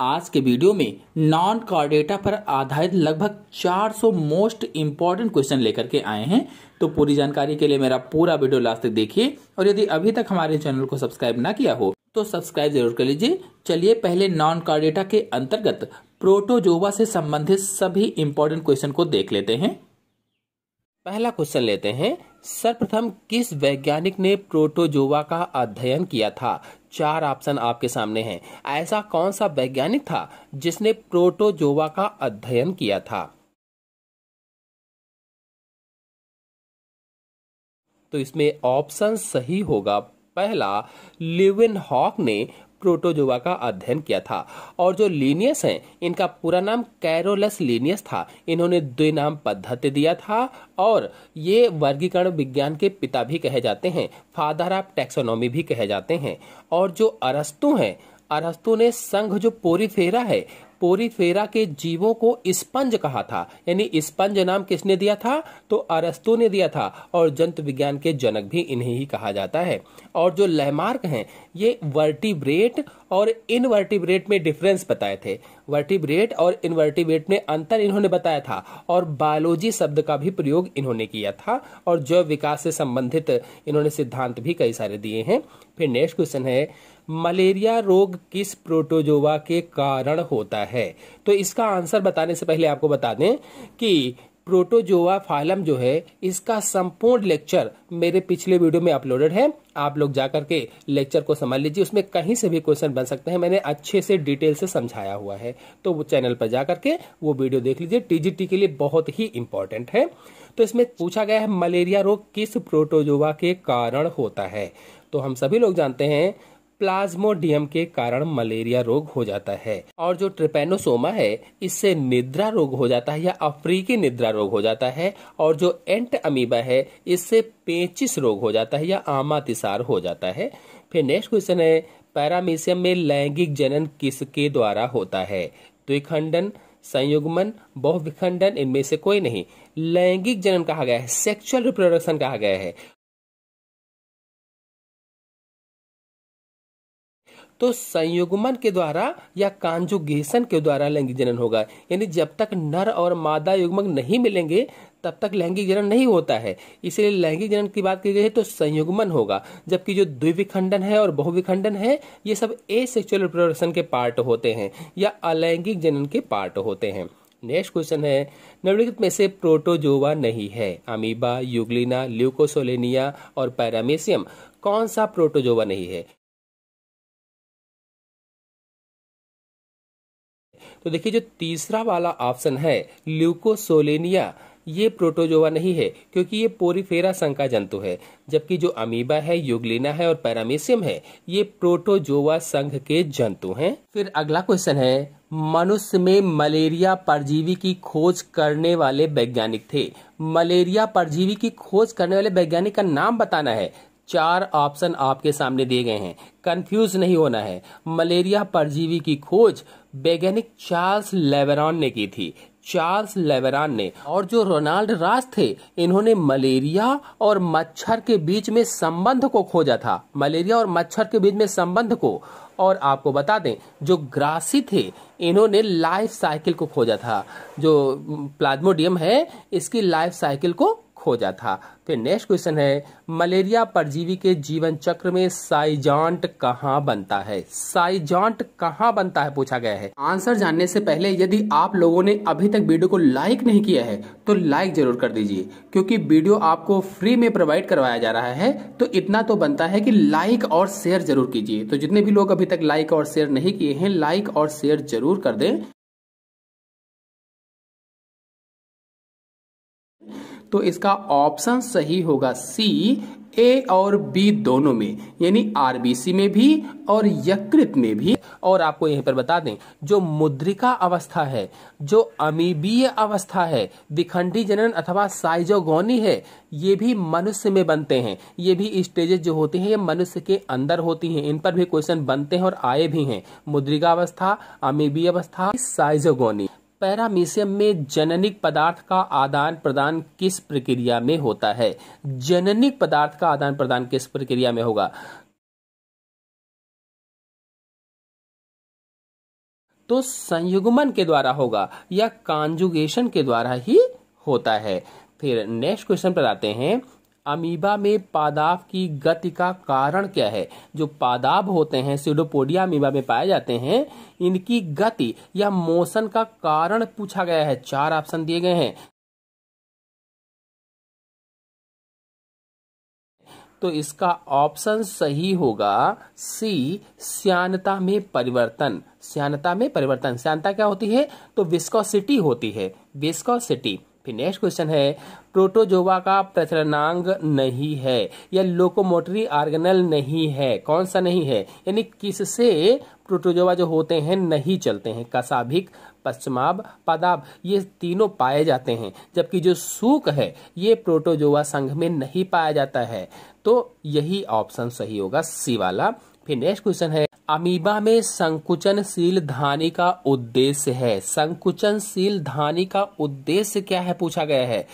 आज के वीडियो में नॉन कार डेटा पर आधारित लगभग 400 मोस्ट इंपॉर्टेंट क्वेश्चन लेकर के आए हैं तो पूरी जानकारी के लिए मेरा पूरा वीडियो लास्ट तक देखिए और यदि अभी तक हमारे चैनल को सब्सक्राइब ना किया हो तो सब्सक्राइब जरूर कर लीजिए चलिए पहले नॉन कार डेटा के अंतर्गत प्रोटोजोवा से संबंधित सभी इंपॉर्टेंट क्वेश्चन को देख लेते हैं पहला क्वेश्चन लेते हैं सर्वप्रथम किस वैज्ञानिक ने प्रोटोजोवा का अध्ययन किया था चार ऑप्शन आपके सामने हैं ऐसा कौन सा वैज्ञानिक था जिसने प्रोटोजोवा का अध्ययन किया था तो इसमें ऑप्शन सही होगा पहला लिविन हॉक ने प्रोटोजोवा का अध्ययन किया था और जो लीनियस हैं इनका पूरा नाम कैरोलस लीनियस था इन्होंने द्वि नाम पद्धति दिया था और ये वर्गीकरण विज्ञान के पिता भी कहे जाते हैं फादर ऑफ टैक्सोनॉमी भी कहे जाते हैं और जो अरस्तु हैं अरस्तु ने संघ जो पोरीफेरा है पोरीफेरा के जीवों को स्पंज कहा था यानी स्पंज नाम किसने दिया था तो अरस्तु ने दिया था और जंतु विज्ञान के जनक भी इन्हें ही कहा जाता है और जो लहमार्क हैं ये वर्टिब्रेट और इनवर्टिब्रेट में डिफरेंस बताए थे वर्टिब्रेट और इनवर्टिब्रेट में अंतर इन्होंने बताया था और बायोलॉजी शब्द का भी प्रयोग इन्होंने किया था और जैव विकास से संबंधित इन्होंने सिद्धांत भी कई सारे दिए हैं फिर नेक्स्ट क्वेश्चन है मलेरिया रोग किस प्रोटोजोवा के कारण होता है तो इसका आंसर बताने से पहले आपको बता दें कि प्रोटोजोवा फाइलम जो है इसका संपूर्ण लेक्चर मेरे पिछले वीडियो में अपलोडेड है आप लोग जाकर के लेक्चर को समझ लीजिए उसमें कहीं से भी क्वेश्चन बन सकते हैं मैंने अच्छे से डिटेल से समझाया हुआ है तो वो चैनल पर जाकर के वो वीडियो देख लीजिए टीजीटी के लिए बहुत ही इंपॉर्टेंट है तो इसमें पूछा गया है मलेरिया रोग किस प्रोटोजोवा के कारण होता है तो हम सभी लोग जानते हैं प्लाज्मोडियम के कारण मलेरिया रोग हो जाता है और जो ट्रिपेनोसोमा है इससे निद्रा रोग हो जाता है या अफ्रीकी निद्रा रोग हो जाता है और जो एंट अमीबा है इससे पेचिस रोग हो जाता है या आमातिसार हो जाता है फिर नेक्स्ट क्वेश्चन है पैरामीशियम में लैंगिक जनन किसके द्वारा होता है द्विखंडन संयुग्मन बहुविखंडन इनमें से कोई नहीं लैंगिक जनन कहा गया है सेक्सुअल रिप्रोडक्शन कहा गया है तो संयुग्मन के द्वारा या कांजुगेशन के द्वारा लैंगिक जनन होगा यानी जब तक नर और मादा युग्मक नहीं मिलेंगे तब तक लैंगिक जनन नहीं होता है इसलिए लैंगिक जनन की बात की गई है तो संयुग्मन होगा जबकि जो द्विविखंडन है और बहुविखंडन है ये सब ए सेक्चुअल रिप्रोडक्शन के पार्ट होते हैं या अलैंगिक जनन के पार्ट होते हैं नेक्स्ट क्वेश्चन है निम्नलिखित में से प्रोटोजोवा नहीं है अमीबा यूग्लिना ल्यूकोसोलेनिया और पैरामेसियम कौन सा प्रोटोजोवा नहीं है तो देखिए जो तीसरा वाला ऑप्शन है ल्यूकोसोलेनिया ये प्रोटोजोवा नहीं है क्योंकि ये पोरीफेरा संका जंतु है जबकि जो अमीबा है युगलिना है और पैरामेशियम है ये प्रोटोजोवा संघ के जंतु हैं फिर अगला क्वेश्चन है मनुष्य में मलेरिया परजीवी की खोज करने वाले वैज्ञानिक थे मलेरिया परजीवी की खोज करने वाले वैज्ञानिक का नाम बताना है चार ऑप्शन आपके सामने दिए गए हैं कंफ्यूज नहीं होना है मलेरिया परजीवी की खोज वैज्ञानिक चार्ल्स लेबरॉन ने की थी चार्ल्स लेबरान ने और जो रोनाल्ड रास थे इन्होंने मलेरिया और मच्छर के बीच में संबंध को खोजा था मलेरिया और मच्छर के बीच में संबंध को और आपको बता दें जो ग्रासी थे इन्होंने लाइफ साइकिल को खोजा था जो प्लाज्मोडियम है इसकी लाइफ साइकिल को खोजा था तो नेक्स्ट क्वेश्चन है मलेरिया परजीवी के जीवन चक्र में साइजॉन्ट कहाँ बनता है साइजॉन्ट कहाँ बनता है पूछा गया है आंसर जानने से पहले यदि आप लोगों ने अभी तक वीडियो को लाइक नहीं किया है तो लाइक जरूर कर दीजिए क्योंकि वीडियो आपको फ्री में प्रोवाइड करवाया जा रहा है तो इतना तो बनता है कि लाइक और शेयर जरूर कीजिए तो जितने भी लोग अभी तक लाइक और शेयर नहीं किए हैं लाइक और शेयर जरूर कर दें तो इसका ऑप्शन सही होगा सी ए और बी दोनों में यानी आरबीसी में भी और यकृत में भी और आपको यहीं पर बता दें जो मुद्रिका अवस्था है जो अमीबीय अवस्था है दिखंडी जनन अथवा साइजोगोनी है ये भी मनुष्य में बनते हैं ये भी स्टेजेस जो होते हैं ये मनुष्य के अंदर होती हैं इन पर भी क्वेश्चन बनते हैं और आए भी हैं मुद्रिका अवस्था अमीबीय अवस्था साइजोगोनी पैरामीशियम में जननिक पदार्थ का आदान प्रदान किस प्रक्रिया में होता है जननिक पदार्थ का आदान प्रदान किस प्रक्रिया में होगा तो संयुग्मन के द्वारा होगा या कांजुगेशन के द्वारा ही होता है फिर नेक्स्ट क्वेश्चन पर आते हैं अमीबा में पादाब की गति का कारण क्या है जो पादाब होते हैं सीडोपोडिया अमीबा में पाए जाते हैं इनकी गति या मोशन का कारण पूछा गया है चार ऑप्शन दिए गए हैं तो इसका ऑप्शन सही होगा सी श्यानता में परिवर्तन श्यानता में परिवर्तन श्यानता क्या होती है तो विस्कोसिटी होती है विस्कोसिटी फिर नेक्स्ट क्वेश्चन है प्रोटोजोवा का प्रचलनांग नहीं है या लोकोमोटरी आर्गनल नहीं है कौन सा नहीं है यानी किससे प्रोटोजोवा जो होते हैं नहीं चलते हैं कसाभिक पश्चिमाब पदाब ये तीनों पाए जाते हैं जबकि जो सूक है ये प्रोटोजोवा संघ में नहीं पाया जाता है तो यही ऑप्शन सही होगा सी वाला फिर नेक्स्ट क्वेश्चन है अमीबा में संकुचनशील धानी का उद्देश्य है संकुचनशील धानी का उद्देश्य क्या है पूछा गया है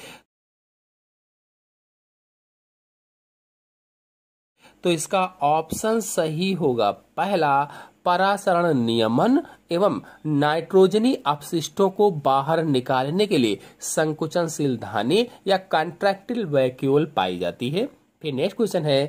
तो इसका ऑप्शन सही होगा पहला परासरण नियमन एवं नाइट्रोजनी अपशिष्टों को बाहर निकालने के लिए संकुचनशील धानी या कंट्रैक्टिल वैक्यूल पाई जाती है फिर नेक्स्ट क्वेश्चन है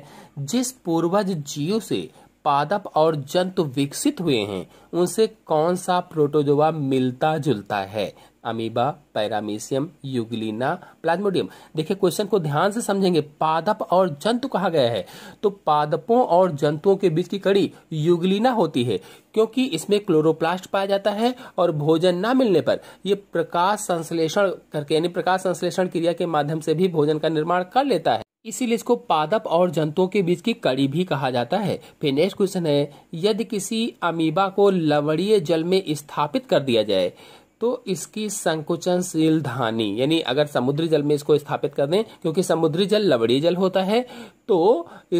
जिस पूर्वज जीव से पादप और जंतु विकसित हुए हैं उनसे कौन सा प्रोटोजोआ मिलता जुलता है अमीबा पैरामीशियम युगलीना प्लाज्मोडियम देखिए क्वेश्चन को ध्यान से समझेंगे पादप और जंतु कहा गया है तो पादपों और जंतुओं के बीच की कड़ी युगलीना होती है क्योंकि इसमें क्लोरोप्लास्ट पाया जाता है और भोजन ना मिलने पर यह प्रकाश संश्लेषण करके यानी प्रकाश संश्लेषण क्रिया के माध्यम से भी भोजन का निर्माण कर लेता है इसीलिए इसको पादप और जंतुओं के बीच की कड़ी भी कहा जाता है फिर नेक्स्ट क्वेश्चन है यदि किसी अमीबा को लवणीय जल में स्थापित कर दिया जाए तो इसकी संकुचनशील धानी यानी अगर समुद्री जल में इसको स्थापित कर दें क्योंकि समुद्री जल लवणीय जल होता है तो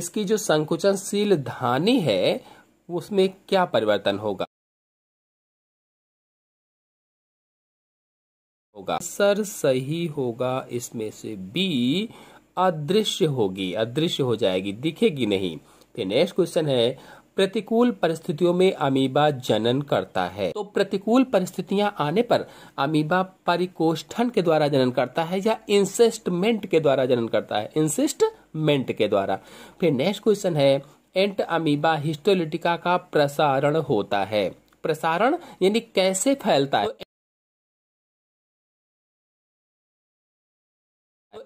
इसकी जो संकुचनशील धानी है उसमें क्या परिवर्तन होगा होगा सर सही होगा इसमें से बी अदृश्य होगी अदृश्य हो जाएगी दिखेगी नहीं फिर नेक्स्ट क्वेश्चन है प्रतिकूल परिस्थितियों में अमीबा जनन करता है तो प्रतिकूल परिस्थितियां आने पर अमीबा परिकोष्ठन के द्वारा जनन करता है या इंसेस्टमेंट के द्वारा जनन करता है इंसेस्टमेंट के द्वारा फिर नेक्स्ट क्वेश्चन है एंट अमीबा हिस्टोलिटिका का प्रसारण होता है प्रसारण यानी कैसे फैलता है तो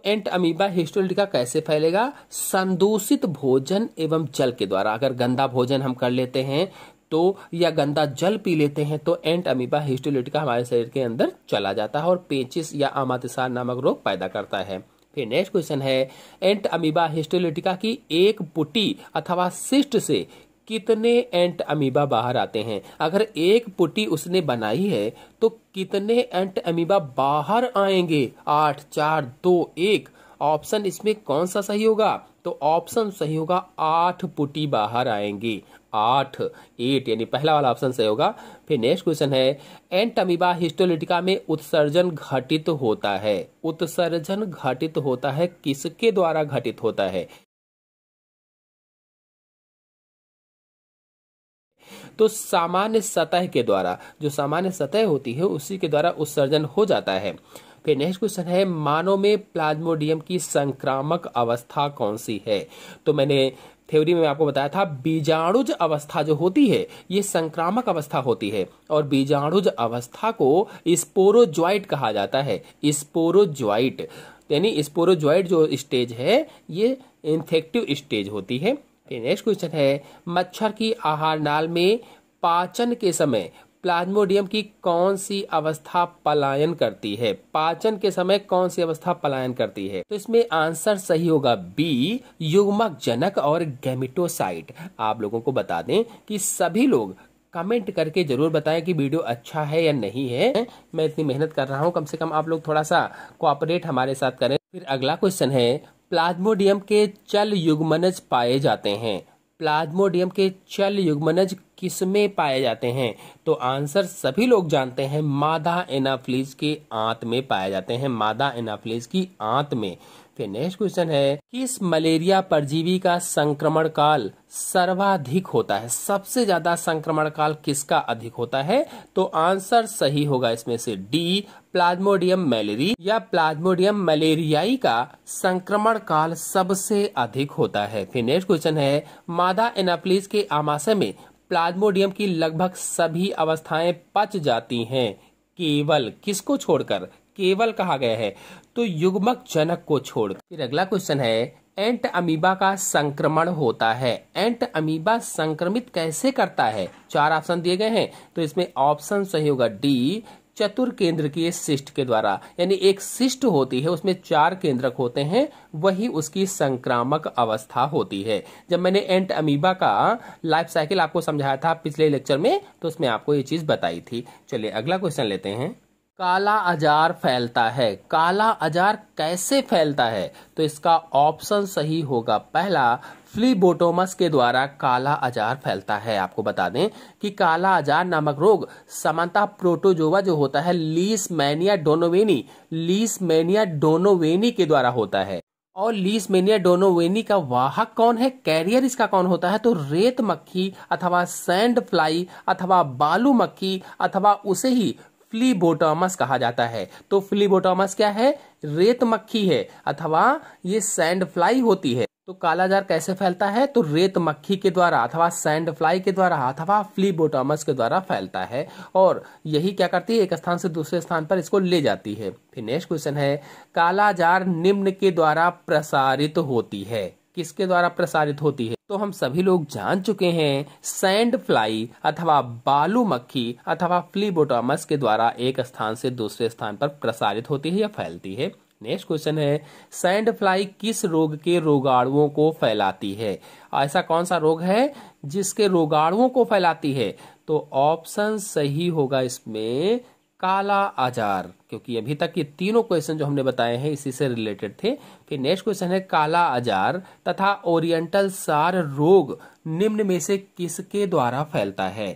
एंट अमीबा हिस्टोलिटिका कैसे फैलेगा संदूषित भोजन एवं जल के द्वारा अगर गंदा भोजन हम कर लेते हैं तो या गंदा जल पी लेते हैं तो एंट अमीबा हिस्टोलिटिका हमारे शरीर के अंदर चला जाता है और पेचिस या आमातिसार नामक रोग पैदा करता है फिर नेक्स्ट क्वेश्चन है एंट अमीबा हिस्टोलिटिका की एक पुटी अथवा सिस्ट से कितने एंट अमीबा बाहर आते हैं अगर एक पुटी उसने बनाई है तो कितने एंट अमीबा बाहर आएंगे आठ चार दो एक ऑप्शन इसमें कौन सा सही होगा तो ऑप्शन सही होगा आठ पुटी बाहर आएंगी आठ एट यानी पहला वाला ऑप्शन सही होगा फिर नेक्स्ट क्वेश्चन है एंट अमीबा हिस्टोलिटिका में उत्सर्जन घटित होता है उत्सर्जन घटित होता है किसके द्वारा घटित होता है तो सामान्य सतह के द्वारा जो सामान्य सतह होती है उसी के द्वारा उत्सर्जन हो जाता है फिर नेक्स्ट क्वेश्चन है मानव में प्लाज्मोडियम की संक्रामक अवस्था कौन सी है तो मैंने थ्योरी में आपको बताया था बीजाणुज अवस्था जो होती है ये संक्रामक अवस्था होती है और बीजाणुज अवस्था को स्पोरोज्वाइट कहा जाता है स्पोरोज्वाइट यानी स्पोरोज्वाइट जो स्टेज है ये इन्फेक्टिव स्टेज होती है नेक्स्ट क्वेश्चन है मच्छर की आहार नाल में पाचन के समय प्लाज्मोडियम की कौन सी अवस्था पलायन करती है पाचन के समय कौन सी अवस्था पलायन करती है तो इसमें आंसर सही होगा बी युग्मक जनक और गैमिटोसाइट आप लोगों को बता दें कि सभी लोग कमेंट करके जरूर बताएं कि वीडियो अच्छा है या नहीं है मैं इतनी मेहनत कर रहा हूं कम से कम आप लोग थोड़ा सा कोऑपरेट हमारे साथ करें फिर अगला क्वेश्चन है प्लाज्मोडियम के चल युग्मनज पाए जाते हैं प्लाज्मोडियम के चल युग्मनज किस में पाए जाते हैं तो आंसर सभी लोग जानते हैं मादा एनाफ्लीज के आंत में पाए जाते हैं मादा एनाफ्लीज की आंत में फिर नेक्स्ट क्वेश्चन है किस मलेरिया परजीवी का संक्रमण काल सर्वाधिक होता है सबसे ज्यादा संक्रमण काल किसका अधिक होता है तो आंसर सही होगा इसमें से डी प्लाज्मोडियम मलेरी या प्लाज्मोडियम मलेरियाई का संक्रमण काल सबसे अधिक होता है फिर नेक्स्ट क्वेश्चन है मादा एनाप्लीस के आमाशय में प्लाज्मोडियम की लगभग सभी अवस्थाएं पच जाती हैं केवल किसको छोड़कर केवल कहा गया है तो युग्मक जनक को छोड़ फिर अगला क्वेश्चन है एंट अमीबा का संक्रमण होता है एंट अमीबा संक्रमित कैसे करता है चार ऑप्शन दिए गए हैं तो इसमें ऑप्शन सही होगा डी चतुर केंद्र की सिस्ट के द्वारा यानी एक सिस्ट होती है उसमें चार केंद्रक होते हैं वही उसकी संक्रामक अवस्था होती है जब मैंने एंट अमीबा का लाइफ साइकिल आपको समझाया था पिछले लेक्चर में तो उसमें आपको ये चीज बताई थी चलिए अगला क्वेश्चन लेते हैं काला आजार फैलता है काला आजार कैसे फैलता है तो इसका ऑप्शन सही होगा पहला फ्लीबोटोमस के द्वारा काला आजार फैलता है आपको बता दें कि काला आजार नामक रोग समानता प्रोटोजोवा जो होता है लीसमैनिया डोनोवेनी लीसमैनिया डोनोवेनी के द्वारा होता है और लीसमेनिया डोनोवेनी का वाहक कौन है कैरियर इसका कौन होता है तो रेत मक्खी अथवा सैंड फ्लाई अथवा बालू मक्खी अथवा उसे ही फ्लीबोटामस कहा जाता है तो फ्लीबोटामस क्या है रेत मक्खी है अथवा ये सैंड फ्लाई होती है तो कालाजार कैसे फैलता है तो रेत मक्खी के द्वारा अथवा सैंड फ्लाई के द्वारा अथवा फ्लीबोटामस के द्वारा फैलता है और यही क्या करती है एक स्थान से दूसरे स्थान पर इसको ले जाती है फिर नेक्स्ट क्वेश्चन है कालाजार निम्न के द्वारा प्रसारित होती है किसके द्वारा प्रसारित होती है तो हम सभी लोग जान चुके हैं सैंड फ्लाई अथवा बालू मक्खी अथवा फ्लीबोटामस के द्वारा एक स्थान से दूसरे स्थान पर प्रसारित होती है या फैलती है नेक्स्ट क्वेश्चन है सैंड फ्लाई किस रोग के रोगाणुओं को फैलाती है ऐसा कौन सा रोग है जिसके रोगाणुओं को फैलाती है तो ऑप्शन सही होगा इसमें काला आजार क्योंकि अभी तक ये तीनों क्वेश्चन जो हमने बताए हैं इसी से रिलेटेड थे फिर नेक्स्ट क्वेश्चन है काला आजार तथा ओरिएंटल सार रोग निम्न में से किसके द्वारा फैलता है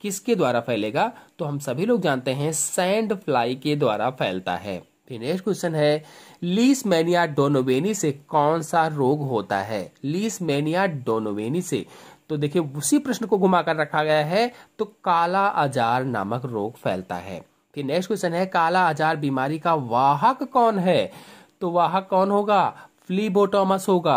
किसके द्वारा फैलेगा तो हम सभी लोग जानते हैं सैंड फ्लाई के द्वारा फैलता है फिर नेक्स्ट क्वेश्चन है लीस मैनिया डोनोवेनी से कौन सा रोग होता है लीस मैनिया डोनोवेनी से तो देखिए उसी प्रश्न को घुमाकर रखा गया है तो काला आजार नामक रोग फैलता है कि नेक्स्ट क्वेश्चन है काला आजार बीमारी का वाहक कौन है तो वाहक कौन होगा फ्लीबोटोमस होगा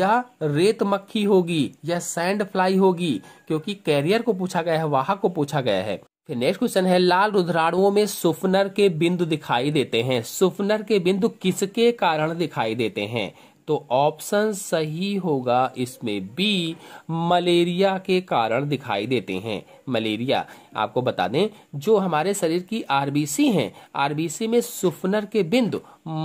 या रेत मक्खी होगी या सैंड फ्लाई होगी क्योंकि कैरियर को पूछा गया है वाहक को पूछा गया है फिर नेक्स्ट क्वेश्चन है लाल रुद्राणुओं में सुफनर के बिंदु दिखाई देते हैं सुफनर के बिंदु किसके कारण दिखाई देते हैं तो ऑप्शन सही होगा इसमें बी मलेरिया के कारण दिखाई देते हैं मलेरिया आपको बता दें जो हमारे शरीर की आरबीसी हैं आरबीसी में सुफनर के बिंदु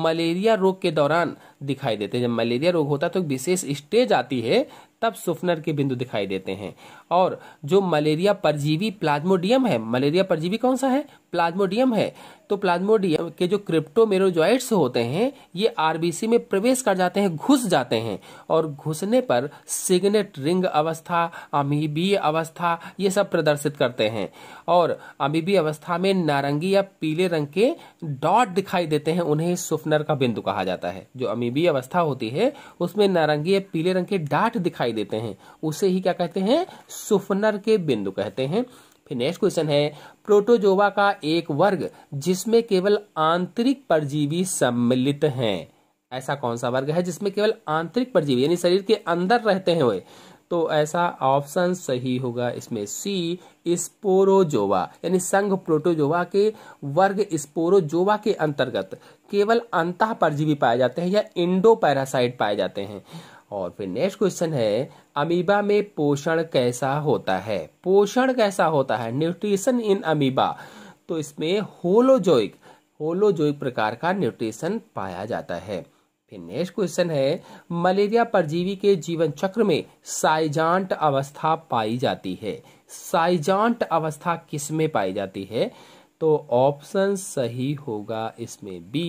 मलेरिया रोग के दौरान दिखाई देते हैं जब मलेरिया रोग होता है तो विशेष स्टेज आती है तब सुफनर के बिंदु दिखाई देते हैं और जो मलेरिया परजीवी प्लाज्मोडियम है मलेरिया परजीवी कौन सा है प्लाज्मोडियम है तो प्लाज्मोडियम के जो क्रिप्टोमेरोजॉइड्स होते हैं ये आरबीसी में प्रवेश कर जाते हैं घुस जाते हैं और घुसने पर सिग्नेट रिंग अवस्था अमीबी अवस्था ये सब प्रदर्शित करते हैं और अमीबी अवस्था में नारंगी या पीले रंग के डॉट दिखाई देते हैं उन्हें सुफनर का बिंदु कहा जाता है जो अमीबी अवस्था होती है उसमें नारंगी या पीले रंग के डॉट दिखाई दिखाई देते हैं उसे ही क्या कहते हैं सुफनर के बिंदु कहते हैं फिर नेक्स्ट क्वेश्चन है प्रोटोजोवा का एक वर्ग जिसमें केवल आंतरिक परजीवी सम्मिलित हैं ऐसा कौन सा वर्ग है जिसमें केवल आंतरिक परजीवी यानी शरीर के अंदर रहते हैं वे तो ऐसा ऑप्शन सही होगा इसमें सी स्पोरोजोवा यानी संघ प्रोटोजोवा के वर्ग स्पोरोजोवा के अंतर्गत केवल अंत परजीवी पाए जाते हैं या इंडो पैरासाइट पाए जाते हैं और फिर नेक्स्ट क्वेश्चन है अमीबा में पोषण कैसा होता है पोषण कैसा होता है न्यूट्रिशन इन अमीबा तो इसमें होलोजोइक होलोजोइक प्रकार का न्यूट्रिशन पाया जाता है फिर नेक्स्ट क्वेश्चन है मलेरिया परजीवी के जीवन चक्र में साइजांट अवस्था पाई जाती है साइजांट अवस्था किसमें पाई जाती है तो ऑप्शन सही होगा इसमें बी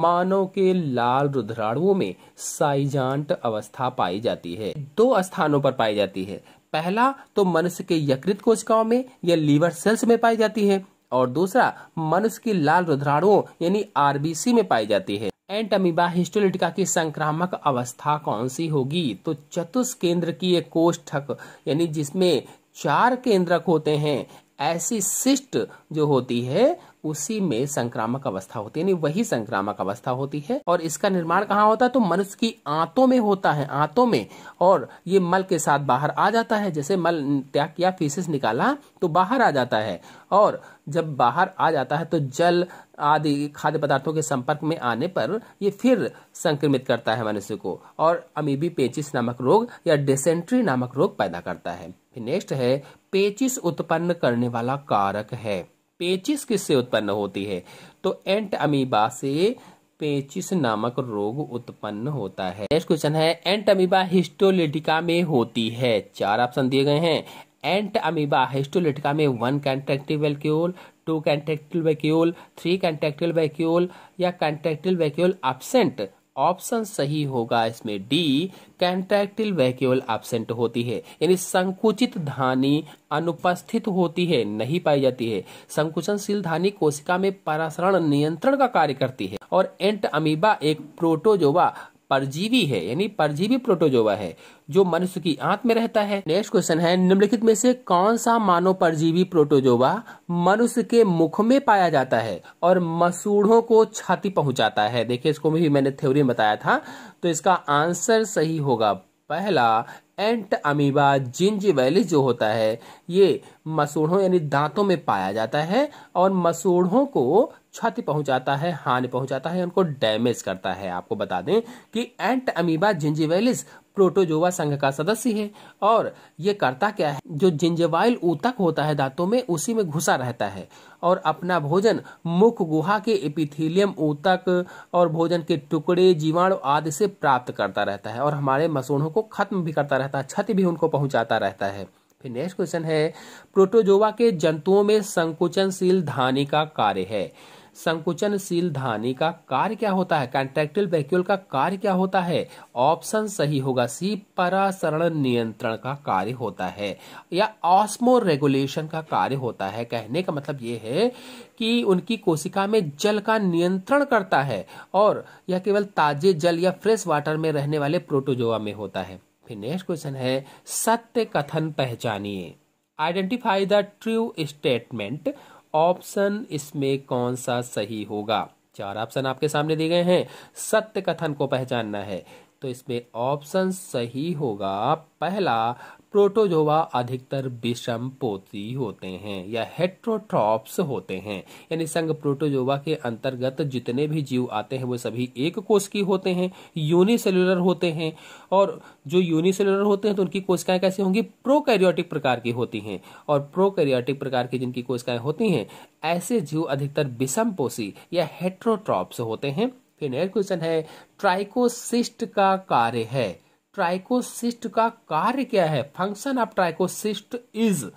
मानव के लाल रुद्राणुओं में साइजांट अवस्था पाई जाती है दो स्थानों पर पाई जाती है पहला तो मनुष्य के यकृत कोशिकाओं में या लीवर सेल्स में पाई जाती है और दूसरा मनुष्य की लाल रुद्राणुओं यानी आरबीसी में पाई जाती है एंटमीबा हिस्टोलिटिका की संक्रामक अवस्था कौन सी होगी तो चतुष केंद्र की एक कोष्ठक यानी जिसमें चार केंद्रक होते हैं ऐसी शिष्ट जो होती है उसी में संक्रामक अवस्था होती है यानी वही संक्रामक अवस्था होती है और इसका निर्माण कहाँ होता है तो मनुष्य की आंतों में होता है आंतों में और ये मल के साथ बाहर आ जाता है जैसे मल त्याग किया फीसिस निकाला तो बाहर आ जाता है और जब बाहर आ जाता है तो जल आदि खाद्य पदार्थों के संपर्क में आने पर ये फिर संक्रमित करता है मनुष्य को और अमीबी पेचिस नामक रोग या डिसेंट्री नामक रोग पैदा करता है नेक्स्ट है पेचिस उत्पन्न करने वाला कारक है पेचिस किससे उत्पन्न होती है तो एंट अमीबा से पेचिस नामक रोग उत्पन्न होता है नेक्स्ट क्वेश्चन है एंट अमीबा हिस्टोलिटिका में होती है चार ऑप्शन दिए गए हैं एंट अमीबा हिस्टोलिटिका में one contractile vacuole two contractile vacuole three contractile vacuole या कंट्रेक्टिल वैक्यूल एबसेंट ऑप्शन सही होगा इसमें डी कैंट्रैक्टिल वैक्यूल एबसेंट होती है यानी संकुचित धानी अनुपस्थित होती है नहीं पाई जाती है संकुचनशील धानी कोशिका में परासरण नियंत्रण का कार्य करती है और एंट अमीबा एक प्रोटोजोवा परजीवी है यानी परजीवी प्रोटोजोवा है जो मनुष्य की आंत में रहता है नेक्स्ट क्वेश्चन है निम्नलिखित में से कौन सा मानव परजीवी प्रोटोजोवा मनुष्य के मुख में पाया जाता है और मसूढ़ों को छाती पहुंचाता है देखिए इसको भी मैंने थ्योरी बताया था तो इसका आंसर सही होगा पहला एंट अमीबा जिंजिवेलिस जो होता है ये मसूढ़ों यानी दांतों में पाया जाता है और मसूढ़ों को क्षति पहुंचाता है हानि पहुंचाता है उनको डैमेज करता है आपको बता दें कि एंट अमीबा जिंजिवेलिस प्रोटोजोवा संघ का सदस्य है और ये करता क्या है जो जिंजवाइल ऊतक होता है दांतों में उसी में घुसा रहता है और अपना भोजन मुख गुहा के एपिथेलियम ऊतक और भोजन के टुकड़े जीवाणु आदि से प्राप्त करता रहता है और हमारे मसूढ़ों को खत्म भी करता रहता है क्षति भी उनको पहुंचाता रहता है फिर नेक्स्ट क्वेश्चन है प्रोटोजोवा के जंतुओं में संकुचनशील धानी का कार्य है संकुचनशील धानी का कार्य क्या होता है कंट्रेक्टिल वैक्यूल का कार्य क्या होता है ऑप्शन सही होगा सी परासरण नियंत्रण का कार्य होता है या ऑस्मो रेगुलेशन का कार्य होता है कहने का मतलब यह है कि उनकी कोशिका में जल का नियंत्रण करता है और यह केवल ताजे जल या फ्रेश वाटर में रहने वाले प्रोटोजोआ में होता है फिर नेक्स्ट क्वेश्चन है सत्य कथन पहचानिए identify the true statement option इसमें कौन सा सही होगा चार ऑप्शन आपके सामने दिए गए हैं सत्य कथन को पहचानना है तो इसमें ऑप्शन सही होगा पहला प्रोटोजोवा अधिकतर विषम पोती होते हैं या हेट्रोट्रॉप्स होते हैं यानी संघ प्रोटोजोवा के अंतर्गत जितने भी जीव आते हैं वो सभी एक कोश की होते हैं यूनिसेलुलर होते हैं और जो यूनिसेलुलर होते हैं तो उनकी कोशिकाएं कैसी होंगी प्रोकैरियोटिक प्रकार की होती हैं और प्रोकैरियोटिक प्रकार की जिनकी कोशिकाएं होती हैं ऐसे जीव अधिकतर विषम या हेट्रोट्रॉप्स होते हैं फिर नेक्स्ट क्वेश्चन है ट्राइकोसिस्ट का कार्य है ट्राइकोसिस्ट का कार्य क्या है function of trichocyst is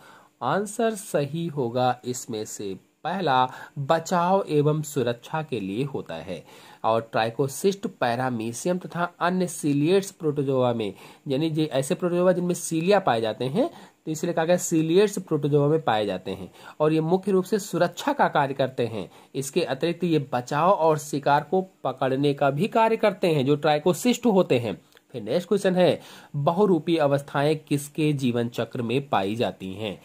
answer सही होगा इसमें से पहला बचाव एवं सुरक्षा के लिए होता है और ट्राइकोसिस्ट पैरामीशियम तथा अन्य सीलियट्स प्रोटोजोवा में यानी जे ऐसे प्रोटोजोवा जिनमें सीलिया पाए जाते हैं तो इसलिए कहा गया सीलियर्स प्रोटोजोआ में पाए जाते हैं और ये मुख्य रूप से सुरक्षा का कार्य करते हैं इसके अतिरिक्त ये बचाव और शिकार को पकड़ने का भी कार्य करते हैं जो ट्राइकोसिस्ट होते हैं फिर नेक्स्ट क्वेश्चन है बहुरूपी अवस्थाएं किसके जीवन चक्र में पाई जाती हैं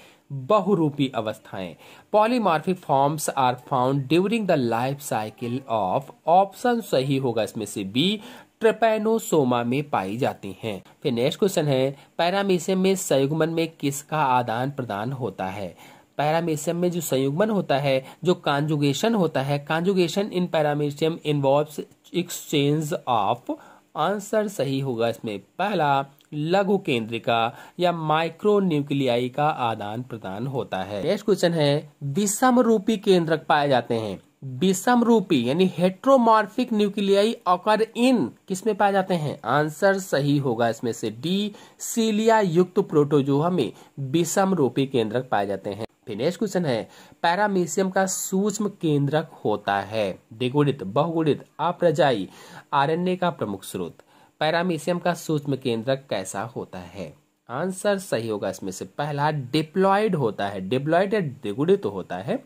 बहुरूपी अवस्थाएं polymorphic forms are found during the life cycle of option सही होगा इसमें से बी ट्रेपेनोसोमा में पाई जाती हैं। फिर नेक्स्ट क्वेश्चन है पैरामीशियम में संयुग्मन में किसका आदान प्रदान होता है पैरामीशियम में जो संयुग्मन होता है जो कांजुगेशन होता है conjugation in paramecium involve exchange of answer सही होगा इसमें पहला लघु केंद्रिका या माइक्रो न्यूक्लियाई का आदान प्रदान होता है नेक्स्ट क्वेश्चन है विषम रूपी केंद्रक पाए जाते हैं रूपी यानी हेट्रोमॉर्फिक न्यूक्लियाई ऑकर इन किसमें पाए जाते हैं आंसर सही होगा इसमें से डी सीलिया युक्त प्रोटोजोहा में रूपी केंद्रक पाए जाते हैं नेक्स्ट क्वेश्चन है पैरामीशियम का सूक्ष्म केंद्रक होता है द्विगुणित बहुगुणित अप्रजाई आरएनए का प्रमुख स्रोत पैरामीशियम का सूक्ष्म केंद्रक कैसा होता है आंसर सही होगा इसमें से पहला डिप्लॉयड होता है डिप्लॉयड या द्विगुणित होता है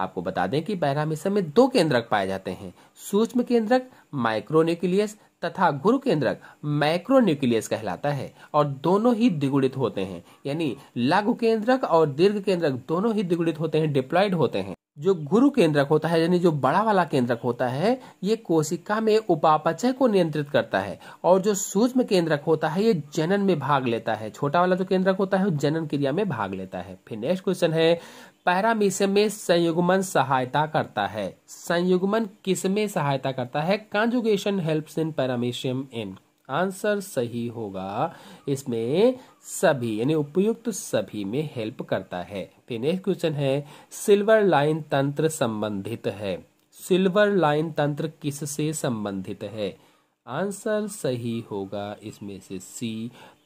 आपको बता दें कि बैरामिसम में दो केंद्रक पाए जाते हैं सूक्ष्म केंद्रक माइक्रोन्यूक्लियस तथा गुरु केंद्रक माइक्रोन्यूक्लियस कहलाता है और दोनों ही द्विगुणित होते हैं यानी लघु केंद्रक और दीर्घ केंद्रक दोनों ही द्विगुणित होते हैं डिप्लॉयड होते हैं जो गुरु केंद्रक होता है यानी जो बड़ा वाला केंद्रक होता है ये कोशिका में उपापचय को नियंत्रित करता है और जो सूक्ष्म केंद्रक होता है ये जनन में भाग लेता है छोटा वाला जो केंद्रक होता है वो जनन क्रिया में भाग लेता है फिर नेक्स्ट क्वेश्चन है पहला में संयुग्मन सहायता करता है संयुग्मन में सहायता करता है conjugation helps in paramecium in answer सही होगा इसमें सभी यानी उपयुक्त सभी में हेल्प करता है फिर नेक्स्ट क्वेश्चन है सिल्वर लाइन तंत्र संबंधित है सिल्वर लाइन तंत्र किस से संबंधित है आंसर सही होगा इसमें से सी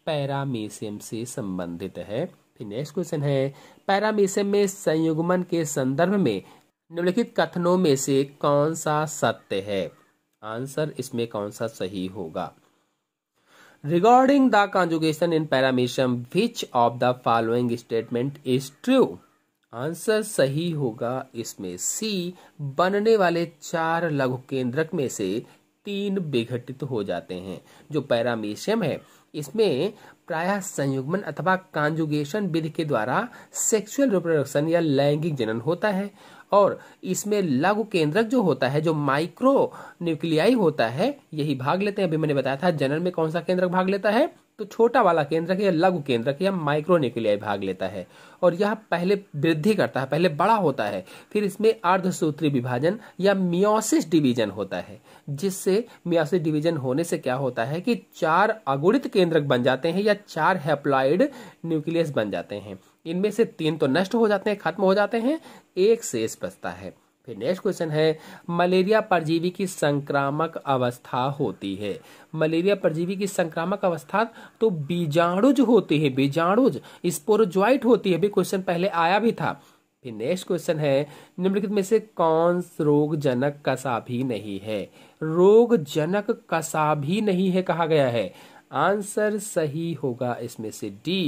पैरामीशियम से संबंधित है फिर नेक्स्ट क्वेश्चन है पैरामीसम में संयुग्मन के संदर्भ में निम्नलिखित कथनों में से कौन सा सत्य है आंसर इसमें कौन सा सही होगा regarding the conjugation in paramecium which of the following statement is true answer सही होगा इसमें सी बनने वाले चार लघु केंद्रक में से तीन विघटित हो जाते हैं जो पैरामीशियम है इसमें प्रायः संयुग्मन अथवा कांजुगेशन विधि के द्वारा सेक्सुअल रिप्रोडक्शन या लैंगिक जनन होता है और इसमें लघु केंद्रक जो होता है जो माइक्रो न्यूक्लियाई होता है यही भाग लेते हैं अभी मैंने बताया था जनन में कौन सा केंद्रक भाग लेता है तो छोटा वाला केंद्रक या लघु केंद्रक या माइक्रो न्यूक्लियाई भाग लेता है और यह पहले वृद्धि करता है पहले बड़ा होता है फिर इसमें अर्धसूत्री विभाजन या मियोसिस डिवीजन होता है जिससे मियोसिस डिवीजन होने से क्या होता है कि चार अगुणित केंद्रक बन जाते हैं या चार हेप्लाइड न्यूक्लियस बन जाते हैं इनमें से तीन तो नष्ट हो जाते हैं खत्म हो जाते हैं एक शेष बचता है फिर नेक्स्ट क्वेश्चन है मलेरिया परजीवी की संक्रामक अवस्था होती है मलेरिया परजीवी की संक्रामक अवस्था तो बीजाणुज होती है बीजाणुज स्पोरोजॉइट होती है भी क्वेश्चन पहले आया भी था फिर नेक्स्ट क्वेश्चन है निम्नलिखित में से कौन रोगजनक कसा भी नहीं है रोग जनक कसा भी नहीं है कहा गया है आंसर सही होगा इसमें से डी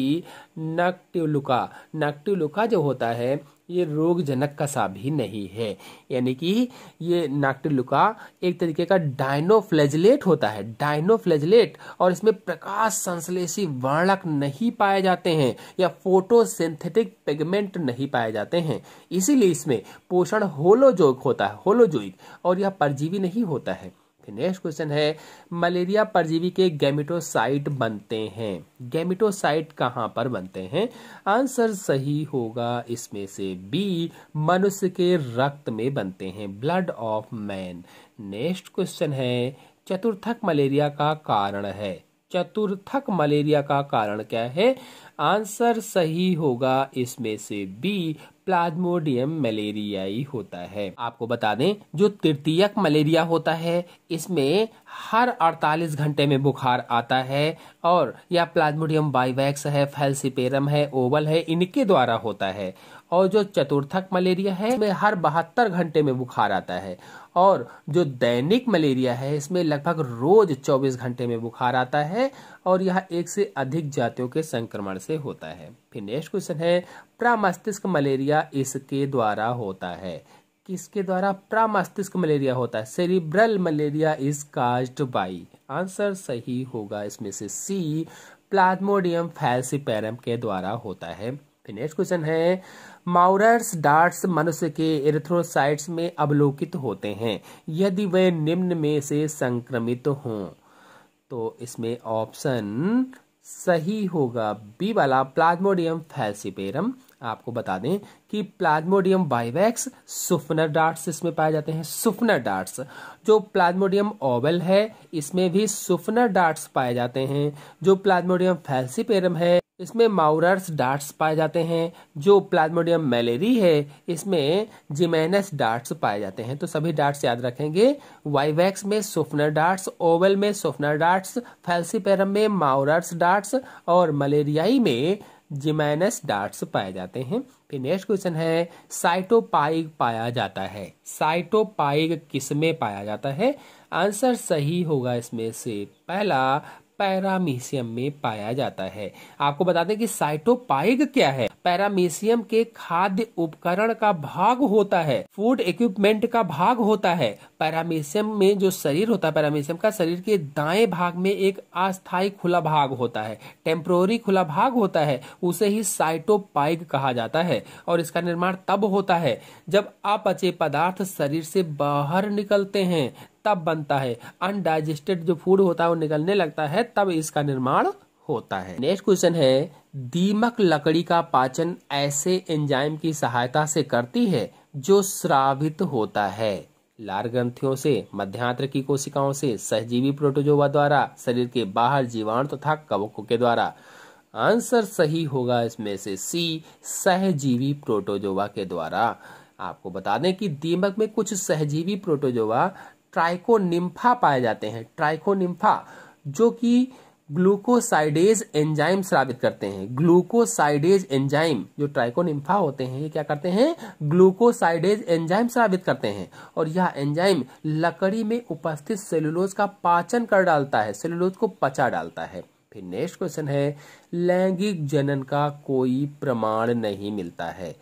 नक्टिलुका नक्टिलुका जो होता है ये रोगजनक कसा भी नहीं है यानी कि ये नाक्टिलुका एक तरीके का डायनोफ्लेजलेट होता है डायनोफ्लेजलेट और इसमें प्रकाश संश्लेषी वर्णक नहीं पाए जाते हैं या फोटोसिंथेटिक पिगमेंट नहीं पाए जाते हैं इसीलिए इसमें पोषण होलोजोक होता है होलोजोइक और यह परजीवी नहीं होता है फिर नेक्स्ट क्वेश्चन है मलेरिया परजीवी के गैमिटोसाइट बनते हैं गैमिटोसाइट कहाँ पर बनते हैं आंसर सही होगा इसमें से बी मनुष्य के रक्त में बनते हैं blood of man next question है चतुर्थक मलेरिया का कारण है चतुर्थक मलेरिया का कारण क्या है आंसर सही होगा इसमें से बी प्लाज्मोडियम मलेरियाई होता है आपको बता दें जो तृतीयक मलेरिया होता है इसमें हर 48 घंटे में बुखार आता है और यह प्लाज्मोडियम बाइवैक्स है फेल्सिपेरम है ओवल है इनके द्वारा होता है और जो चतुर्थक मलेरिया है इसमें हर बहत्तर घंटे में बुखार आता है और जो दैनिक मलेरिया है इसमें लगभग रोज 24 घंटे में बुखार आता है और यह एक से अधिक जातियों के संक्रमण से होता है फिर नेक्स्ट क्वेश्चन है प्रामस्तिष्क मलेरिया इसके द्वारा होता है किसके द्वारा प्रामस्तिष्क मलेरिया होता है cerebral malaria is caused by answer सही होगा इसमें से सी प्लाज्मोडियम फैलसीपैरम के द्वारा होता है फिर नेक्स्ट क्वेश्चन है माउरर्स डार्ट्स मनुष्य के एरिथ्रोसाइट्स में अवलोकित होते हैं यदि वे निम्न में से संक्रमित हों तो इसमें ऑप्शन सही होगा बी वाला प्लाज्मोडियम फैल्सिपेरम आपको बता दें कि प्लाज्मोडियम बाइवैक्स सुफनर डार्ट्स इसमें पाए जाते हैं सुफनर डार्ट्स जो प्लाज्मोडियम ओवल है इसमें भी सुफनर डार्ट्स पाए जाते हैं जो प्लाज्मोडियम फैल्सिपेरम है इसमें माउरर्स डार्ट्स पाए जाते हैं जो प्लाज्मोडियम मैलेरी है इसमें जिमेनस डार्ट्स पाए जाते हैं तो सभी डार्ट्स याद रखेंगे वाइवैक्स में सोफनर डार्ट्स ओवल में सोफनर डार्ट्स फैल्सीपेरम में माउरर्स डार्ट्स और मलेरियाई में जिमेनस डार्ट्स पाए जाते हैं फिर नेक्स्ट क्वेश्चन है साइटोपाइग पाया जाता है साइटोपाइग किस में पाया जाता है आंसर सही होगा इसमें से पहला पैरामीशियम में पाया जाता है आपको बता दें कि साइटोपाइग क्या है पैरामीशियम के खाद्य उपकरण का भाग होता है फूड इक्विपमेंट का भाग होता है पैरामीशियम में जो शरीर होता है पैरामीशियम का शरीर के दाएं भाग में एक अस्थायी खुला भाग होता है टेम्प्रोरी खुला भाग होता है उसे ही साइटोपाइग कहा जाता है और इसका निर्माण तब होता है जब अपचे पदार्थ शरीर से बाहर निकलते हैं तब बनता है अनडाइजेस्टेड जो फूड होता है वो निकलने लगता है तब इसका निर्माण होता है नेक्स्ट क्वेश्चन है दीमक लकड़ी का पाचन ऐसे एंजाइम की सहायता से करती है जो श्रावित होता है लार ग्रंथियों से मध्यांत्र की कोशिकाओं से सहजीवी प्रोटोजोवा द्वारा शरीर के बाहर जीवाणु तथा कवकों के द्वारा आंसर सही होगा इसमें से सी सहजीवी प्रोटोजोवा के द्वारा आपको बता दें कि दीमक में कुछ सहजीवी प्रोटोजोवा ट्राइकोनिम्फा पाए जाते हैं ट्राइकोनिम्फा जो कि ग्लूकोसाइडेज एंजाइम स्रावित करते हैं ग्लूकोसाइडेज एंजाइम जो ट्राइकोनिम्फा होते हैं ये क्या करते हैं ग्लूकोसाइडेज एंजाइम स्रावित करते हैं और यह एंजाइम लकड़ी में उपस्थित सेलुलोज का पाचन कर डालता है सेलुलोज को पचा डालता है फिर नेक्स्ट क्वेश्चन है लैंगिक जनन का कोई प्रमाण नहीं मिलता है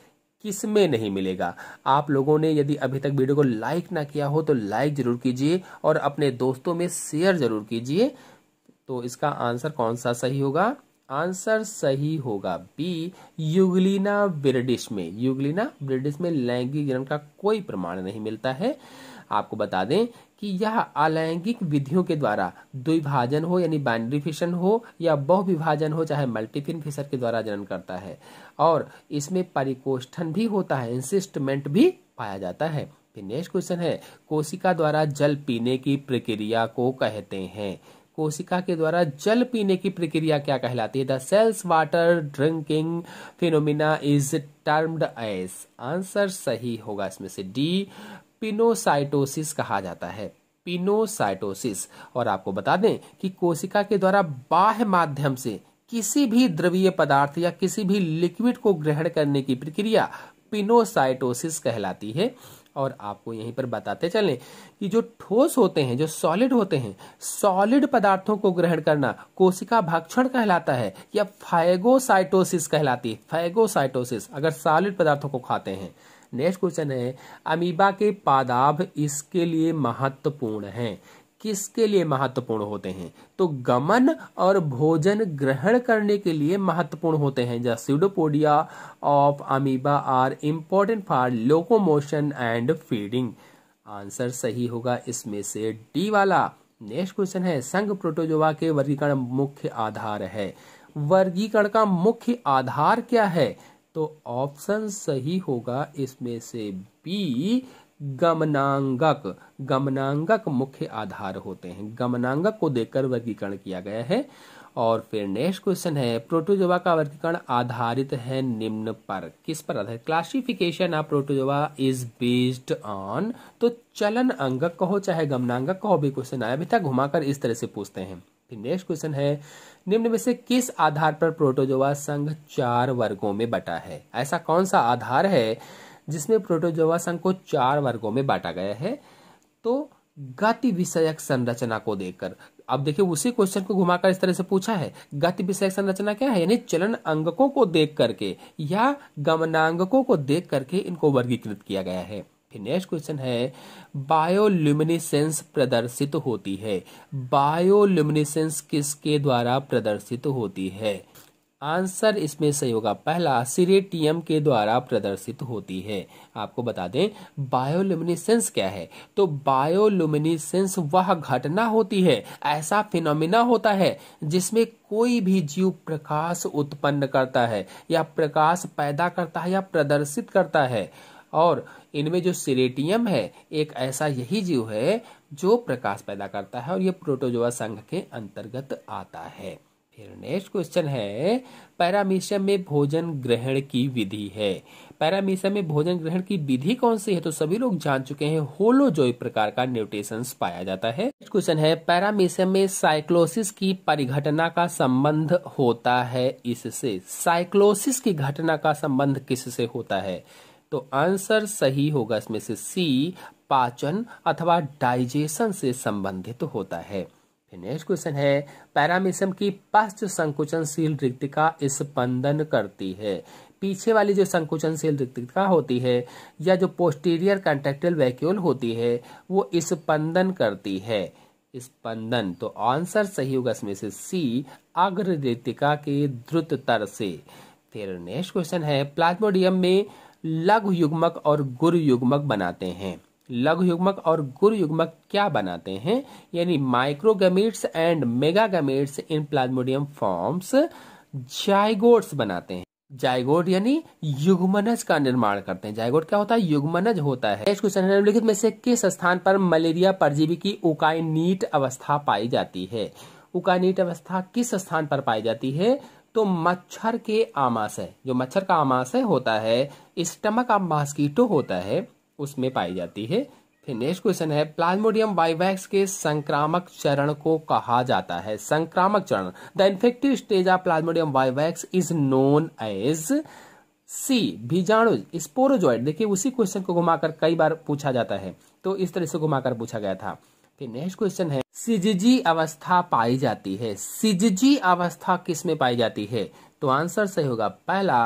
किसमें नहीं मिलेगा आप लोगों ने यदि अभी तक वीडियो को लाइक ना किया हो तो लाइक जरूर कीजिए और अपने दोस्तों में शेयर जरूर कीजिए तो इसका आंसर कौन सा सही होगा आंसर सही होगा बी युगलिना ब्रिटिश में युगलिना ब्रिटिश में लैंगिक जन्म का कोई प्रमाण नहीं मिलता है आपको बता दें कि यह अलैंगिक विधियों के द्वारा द्विभाजन हो यानी बाइनरी फिशन हो या बहुविभाजन हो चाहे मल्टीपिन फिशर के द्वारा जनन करता है और इसमें परिकोष्ठन भी होता है इंसिस्टमेंट भी पाया जाता है फिर नेक्स्ट क्वेश्चन है कोशिका द्वारा जल पीने की प्रक्रिया को कहते हैं कोशिका के द्वारा जल पीने की प्रक्रिया क्या कहलाती है the cells water drinking phenomena is termed as answer सही होगा इसमें से डी पिनोसाइटोसिस कहा जाता है पिनोसाइटोसिस और आपको बता दें कि कोशिका के द्वारा बाह्य माध्यम से किसी भी द्रवीय पदार्थ या किसी भी लिक्विड को ग्रहण करने की प्रक्रिया पिनोसाइटोसिस कहलाती है और आपको यहीं पर बताते चलें कि जो ठोस होते हैं जो सॉलिड होते हैं सॉलिड पदार्थों को ग्रहण करना कोशिका भक्षण कहलाता है या फैगोसाइटोसिस कहलाती है फैगोसाइटोसिस अगर सॉलिड पदार्थों को खाते हैं नेक्स्ट क्वेश्चन है अमीबा के पादाभ इसके लिए महत्वपूर्ण है किसके लिए महत्वपूर्ण होते हैं तो गमन और भोजन ग्रहण करने के लिए महत्वपूर्ण होते हैं जहाँ pseudopodia of amoeba are important for locomotion and feeding answer सही होगा इसमें से डी वाला नेक्स्ट क्वेश्चन है संघ प्रोटोजोवा के वर्गीकरण मुख्य आधार है वर्गीकरण का मुख्य आधार क्या है तो ऑप्शन सही होगा इसमें से बी गमनांगक गमनांगक मुख्य आधार होते हैं गमनांगक को देखकर वर्गीकरण किया गया है और फिर नेक्स्ट क्वेश्चन है प्रोटोजोवा का वर्गीकरण आधारित है निम्न पर किस पर आधारित classification of protozoa is based on तो चलन अंगक कहो चाहे गमनांगक कहो भी क्वेश्चन आया अभी तक घुमाकर इस तरह से पूछते हैं फिर नेक्स्ट क्वेश्चन है निम्न में से किस आधार पर प्रोटोजोवा संघ चार वर्गों में बटा है ऐसा कौन सा आधार है जिसमें प्रोटोजोवा संघ को चार वर्गों में बांटा गया है तो गति विषयक संरचना को देखकर अब देखिए उसी क्वेश्चन को घुमाकर इस तरह से पूछा है गति विषयक संरचना क्या है यानी चलन अंगकों को देख करके या गमनांगकों को देख करके इनको वर्गीकृत किया गया है फिर नेक्स्ट क्वेश्चन है बायोल्यूमिनेसेंस प्रदर्शित होती है बायोल्यूमिनेसेंस किसके द्वारा प्रदर्शित होती है आंसर इसमें सही होगा पहला सिरेटियम के द्वारा प्रदर्शित होती है आपको बता दें बायोलुमिनेसेंस क्या है तो बायोलुमिनेसेंस वह घटना होती है ऐसा फिनोमिना होता है जिसमें कोई भी जीव प्रकाश उत्पन्न करता है या प्रकाश पैदा करता है या प्रदर्शित करता है और इनमें जो सिरेटियम है एक ऐसा यही जीव है जो प्रकाश पैदा करता है और ये प्रोटोजोआ संघ के अंतर्गत आता है फिर नेक्स्ट क्वेश्चन है पैरामीशियम में भोजन ग्रहण की विधि है पैरामीशियम में भोजन ग्रहण की विधि कौन सी है तो सभी लोग जान चुके हैं होलोजोई प्रकार का न्यूट्रेशन पाया जाता है नेक्स्ट क्वेश्चन है पैरामीशियम में साइक्लोसिस की परिघटना का संबंध होता है इससे साइक्लोसिस की घटना का संबंध किससे होता है तो आंसर सही होगा इसमें से सी पाचन अथवा डाइजेशन से संबंधित होता है नेक्स्ट क्वेश्चन है पैरामिशम की पश्च संकुचनशील रिक्तिका स्पंदन करती है पीछे वाली जो संकुचनशील रिक्तिका होती है या जो पोस्टीरियर कंटेक्टल वैक्यूल होती है वो स्पंदन करती है स्पंदन तो आंसर सही होगा इसमें से सी अग्र रिक्तिका के द्रुततर से फिर नेक्स्ट क्वेश्चन है प्लाज्मोडियम में लघु युग्मक और गुरु युग्मक बनाते हैं लघु युग्मक और गुरु युग्मक क्या बनाते हैं यानी microgametes and megagametes in Plasmodium forms zygotes बनाते हैं जायगोट यानी युग्मनज का निर्माण करते हैं जायगोट क्या होता है युग्मनज होता है है निम्नलिखित में से किस स्थान पर मलेरिया परजीवी की उकाई नीट अवस्था पाई जाती है उकाई नीट अवस्था किस स्थान पर पाई जाती है तो मच्छर के आमाशय जो मच्छर का आमाशय होता है स्टमक का मास्कीटो होता है उसमें पाई जाती है फिर नेक्स्ट क्वेश्चन है प्लाज्मोडियम वाइवैक्स के संक्रामक चरण को कहा जाता है संक्रामक चरण the infective stage of Plasmodium vivax is known as C बीजाणु स्पोरोजॉइड देखिए उसी क्वेश्चन को घुमाकर कई बार पूछा जाता है तो इस तरह से घुमाकर पूछा गया था नेक्स्ट क्वेश्चन है सिजजी अवस्था पाई जाती है सिजजी अवस्था किस में पाई जाती है तो आंसर सही होगा पहला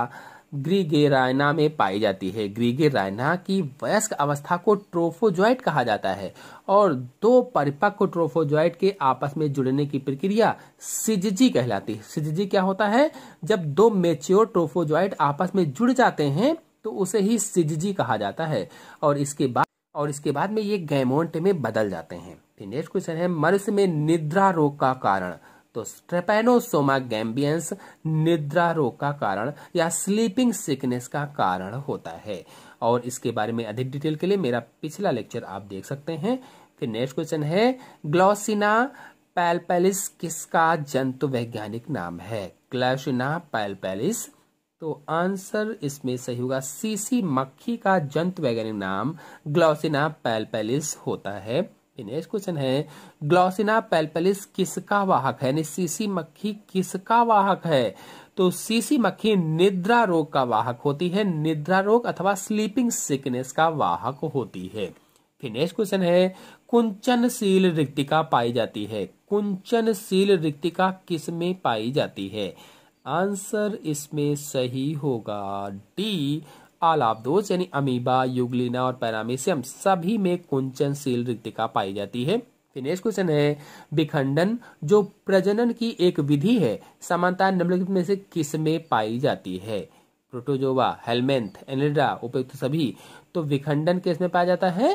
ग्रीगेरायना में पाई जाती है ग्रीगेरायना की वयस्क अवस्था को ट्रोफोजॉइट कहा जाता है और दो परिपक्व ट्रोफोजॉइट के आपस में जुड़ने की प्रक्रिया सिजजी कहलाती है सिजजी क्या होता है जब दो मेच्योर ट्रोफोजॉइट आपस में जुड़ जाते हैं तो उसे ही सिजजी कहा जाता है और इसके बाद और इसके बाद में ये गैमोन्ट में बदल जाते हैं फिर नेक्स्ट क्वेश्चन है मनुष्य में निद्रा रोग का कारण तो स्ट्रेपेनोसोमा गैम्बियंस निद्रा रोग का कारण या स्लीपिंग सिकनेस का कारण होता है और इसके बारे में अधिक डिटेल के लिए मेरा पिछला लेक्चर आप देख सकते हैं फिर नेक्स्ट क्वेश्चन है ग्लोसिना पैलपेलिस किसका जंतु वैज्ञानिक नाम है ग्लोसिना पैलपेलिस तो आंसर इसमें सही होगा सीसी मक्खी का जंतु वैज्ञानिक नाम ग्लोसिना पैलपेलिस होता है नेक्स्ट क्वेश्चन है ग्लॉसिना पेल्पलिस किसका वाहक है सीसी मक्खी किसका वाहक है तो सीसी मक्खी निद्रा रोग का वाहक होती है निद्रा रोग अथवा स्लीपिंग सिकनेस का वाहक होती है फिर नेक्स्ट क्वेश्चन है कुंचनशील रिक्तिका पाई जाती है कुंचनशील रिक्तिका किस में पाई जाती है आंसर इसमें सही होगा डी आलाबदोज यानी अमीबा युगलिना और पैरामीसियम सभी में कुंचनशील रिक्तिका पाई जाती है नेक्स्ट क्वेश्चन है विखंडन जो प्रजनन की एक विधि है समानता निम्नलिखित में से किस में पाई जाती है प्रोटोजोवा हेलमेंथ एनिड्रा उपयुक्त सभी तो विखंडन किस में पाया जाता है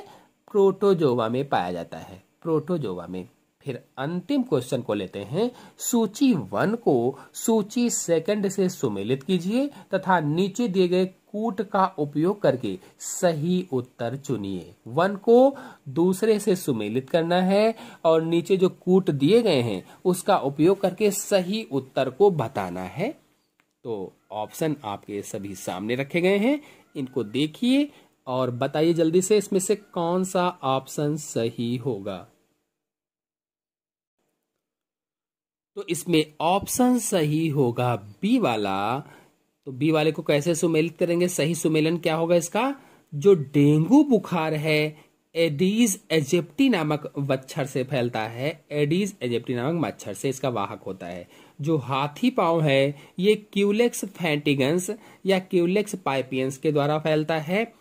प्रोटोजोवा में पाया जाता है प्रोटोजोवा में फिर अंतिम क्वेश्चन को लेते हैं सूची वन को सूची सेकंड से सुमेलित कीजिए तथा नीचे दिए गए कूट का उपयोग करके सही उत्तर चुनिए वन को दूसरे से सुमेलित करना है और नीचे जो कूट दिए गए हैं उसका उपयोग करके सही उत्तर को बताना है तो ऑप्शन आपके सभी सामने रखे गए हैं इनको देखिए और बताइए जल्दी से इसमें से कौन सा ऑप्शन सही होगा तो इसमें ऑप्शन सही होगा बी वाला तो बी वाले को कैसे सुमेलित करेंगे सही सुमेलन क्या होगा इसका जो डेंगू बुखार है एडीज एजेप्टी नामक मच्छर से फैलता है एडीज एजेप्टी नामक मच्छर से इसका वाहक होता है जो हाथी पाव है ये क्यूलेक्स फैंटिगंस या क्यूलेक्स पाइपियंस के द्वारा फैलता है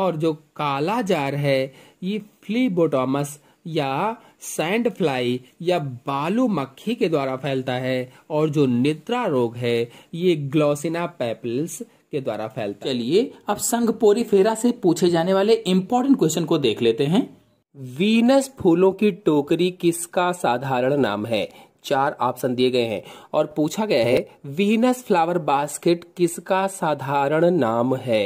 और जो काला जार है ये फ्लीबोटोमस या सैंड फ्लाई या बालू मक्खी के द्वारा फैलता है और जो निद्रा रोग है ये ग्लोसिना पेपल्स के द्वारा फैलता है चलिए अब संगपोरी फेरा से पूछे जाने वाले इंपॉर्टेंट क्वेश्चन को देख लेते हैं वीनस फूलों की टोकरी किसका साधारण नाम है चार ऑप्शन दिए गए हैं और पूछा गया है वीनस फ्लावर बास्केट किसका साधारण नाम है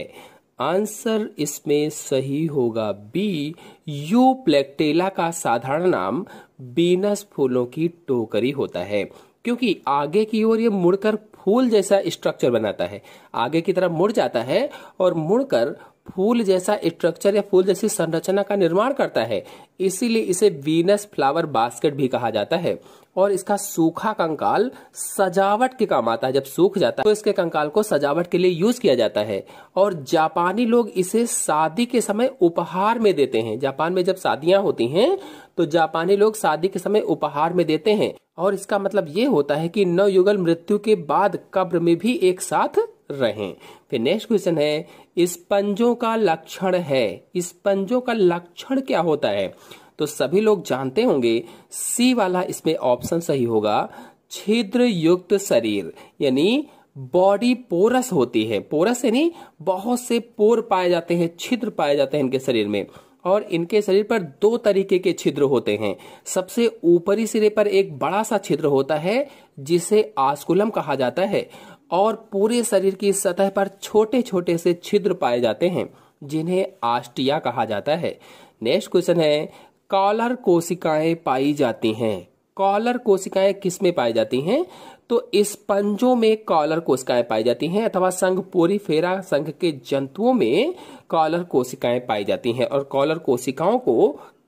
आंसर इसमें सही होगा बी यू प्लेक्टेला का साधारण नाम बीनस फूलों की टोकरी होता है क्योंकि आगे की ओर ये मुड़कर फूल जैसा स्ट्रक्चर बनाता है आगे की तरफ मुड़ जाता है और मुड़कर फूल जैसा स्ट्रक्चर या फूल जैसी संरचना का निर्माण करता है इसीलिए इसे वीनस फ्लावर बास्केट भी कहा जाता है और इसका सूखा कंकाल सजावट के काम आता है जब सूख जाता है तो इसके कंकाल को सजावट के लिए यूज किया जाता है और जापानी लोग इसे शादी के समय उपहार में देते हैं जापान में जब शादियां होती हैं तो जापानी लोग शादी के समय उपहार में देते हैं और इसका मतलब ये होता है कि नवयुगल मृत्यु के बाद कब्र में भी एक साथ रहें फिर नेक्स्ट क्वेश्चन है स्पंजों का लक्षण है स्पंजों का लक्षण क्या होता है तो सभी लोग जानते होंगे सी वाला इसमें ऑप्शन सही होगा छिद्र युक्त शरीर यानी बॉडी पोरस होती है पोरस यानी बहुत से पोर पाए जाते हैं छिद्र पाए जाते हैं इनके शरीर में और इनके शरीर पर दो तरीके के छिद्र होते हैं सबसे ऊपरी सिरे पर एक बड़ा सा छिद्र होता है जिसे आस्कुलम कहा जाता है और पूरे शरीर की सतह पर छोटे छोटे से छिद्र पाए जाते हैं जिन्हें आस्टिया कहा जाता है नेक्स्ट क्वेश्चन है कॉलर कोशिकाएं पाई जाती हैं कॉलर कोशिकाएं किसमें पाई जाती हैं तो स्पंजों में कॉलर कोशिकाएं पाई जाती हैं अथवा संघ पूरी फेरा संघ के जंतुओं में कॉलर कोशिकाएं पाई जाती हैं और कॉलर कोशिकाओं को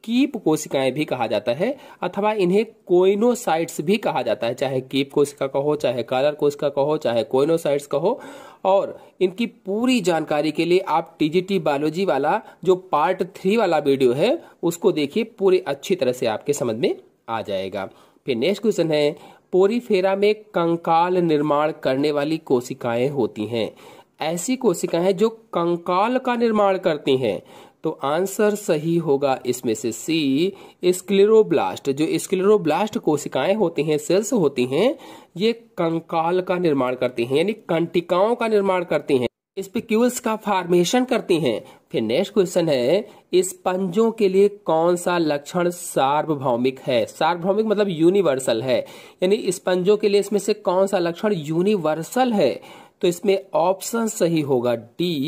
कीप कोशिकाएं भी कहा जाता है अथवा इन्हें कोइनोसाइट्स भी कहा जाता है चाहे कीप कोशिका कहो चाहे कलर कोशिका कहो चाहे कोइनोसाइट्स कहो और इनकी पूरी जानकारी के लिए आप टीजीटी बायोलॉजी वाला जो पार्ट थ्री वाला वीडियो है उसको देखिए पूरे अच्छी तरह से आपके समझ में आ जाएगा फिर नेक्स्ट क्वेश्चन है पोरीफेरा में कंकाल निर्माण करने वाली कोशिकाएं होती हैं ऐसी कोशिकाएं जो कंकाल का निर्माण करती हैं तो आंसर सही होगा इसमें से सी स्क्लेरोब्लास्ट जो स्क्लेरोब्लास्ट कोशिकाएं होती हैं सेल्स होती हैं ये कंकाल का निर्माण करती हैं यानी कंटिकाओं का निर्माण करती हैं स्पिक्यूल्स का फॉर्मेशन करती हैं फिर नेक्स्ट क्वेश्चन है स्पंजों के लिए कौन सा लक्षण सार्वभौमिक है सार्वभौमिक मतलब यूनिवर्सल है यानी स्पंजों के लिए इसमें से कौन सा लक्षण यूनिवर्सल है तो इसमें ऑप्शन सही होगा डी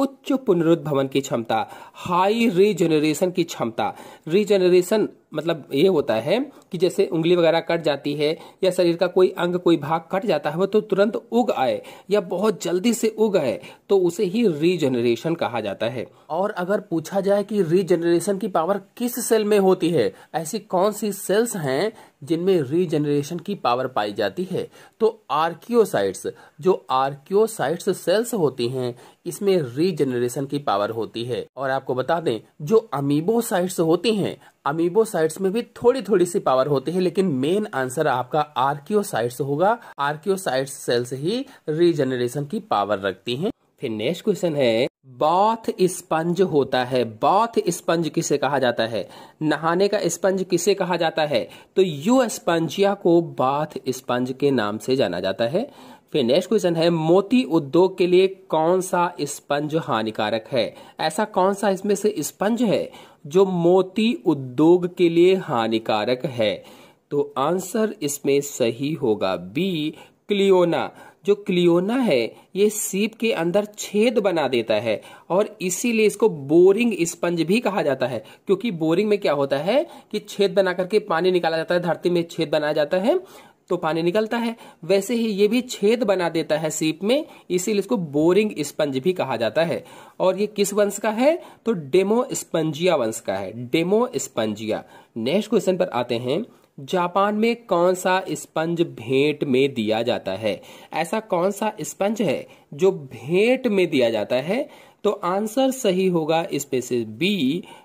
उच्च पुनरुद्भवन की क्षमता हाई रीजनरेशन की क्षमता रीजनरेशन मतलब ये होता है कि जैसे उंगली वगैरह कट जाती है या शरीर का कोई अंग कोई भाग कट जाता है वो तो तुरंत उग आए या बहुत जल्दी से उग आए तो उसे ही रीजनरेशन कहा जाता है और अगर पूछा जाए कि रीजनरेशन की पावर किस सेल में होती है ऐसी कौन सी सेल्स हैं जिनमें रीजनरेशन की पावर पाई जाती है तो आर्क्योसाइट्स जो आर्क्योसाइट्स सेल्स होती हैं इसमें रीजनरेशन की पावर होती है और आपको बता दें जो अमीबोसाइट्स होती हैं अमीबोसाइट्स में भी थोड़ी थोड़ी सी पावर होती है लेकिन मेन आंसर आपका आर्कियोसाइट्स होगा आर्कियोसाइट्स सेल्स ही रीजनरेशन की पावर रखती हैं फिर नेक्स्ट क्वेश्चन है बॉथ स्पंज होता है बॉथ स्पंज किसे कहा जाता है नहाने का स्पंज किसे कहा जाता है तो यू स्पंजिया को बाथ स्पंज के नाम से जाना जाता है फिर नेक्स्ट क्वेश्चन है मोती उद्योग के लिए कौन सा स्पंज हानिकारक है ऐसा कौन सा इसमें से स्पंज है जो मोती उद्योग के लिए हानिकारक है तो आंसर इसमें सही होगा बी क्लियोना जो क्लियोना है ये सीप के अंदर छेद बना देता है और इसीलिए इसको बोरिंग स्पंज भी कहा जाता है क्योंकि बोरिंग में क्या होता है कि छेद बना करके पानी निकाला जाता है धरती में छेद बनाया जाता है तो पानी निकलता है वैसे ही ये भी छेद बना देता है सीप में इसीलिए इसको बोरिंग स्पंज भी कहा जाता है और ये किस वंश का है तो डेमो स्पंजिया वंश का है डेमो स्पंजिया नेक्स्ट क्वेश्चन पर आते हैं जापान में कौन सा स्पंज भेंट में दिया जाता है ऐसा कौन सा स्पंज है जो भेंट में दिया जाता है तो आंसर सही होगा species B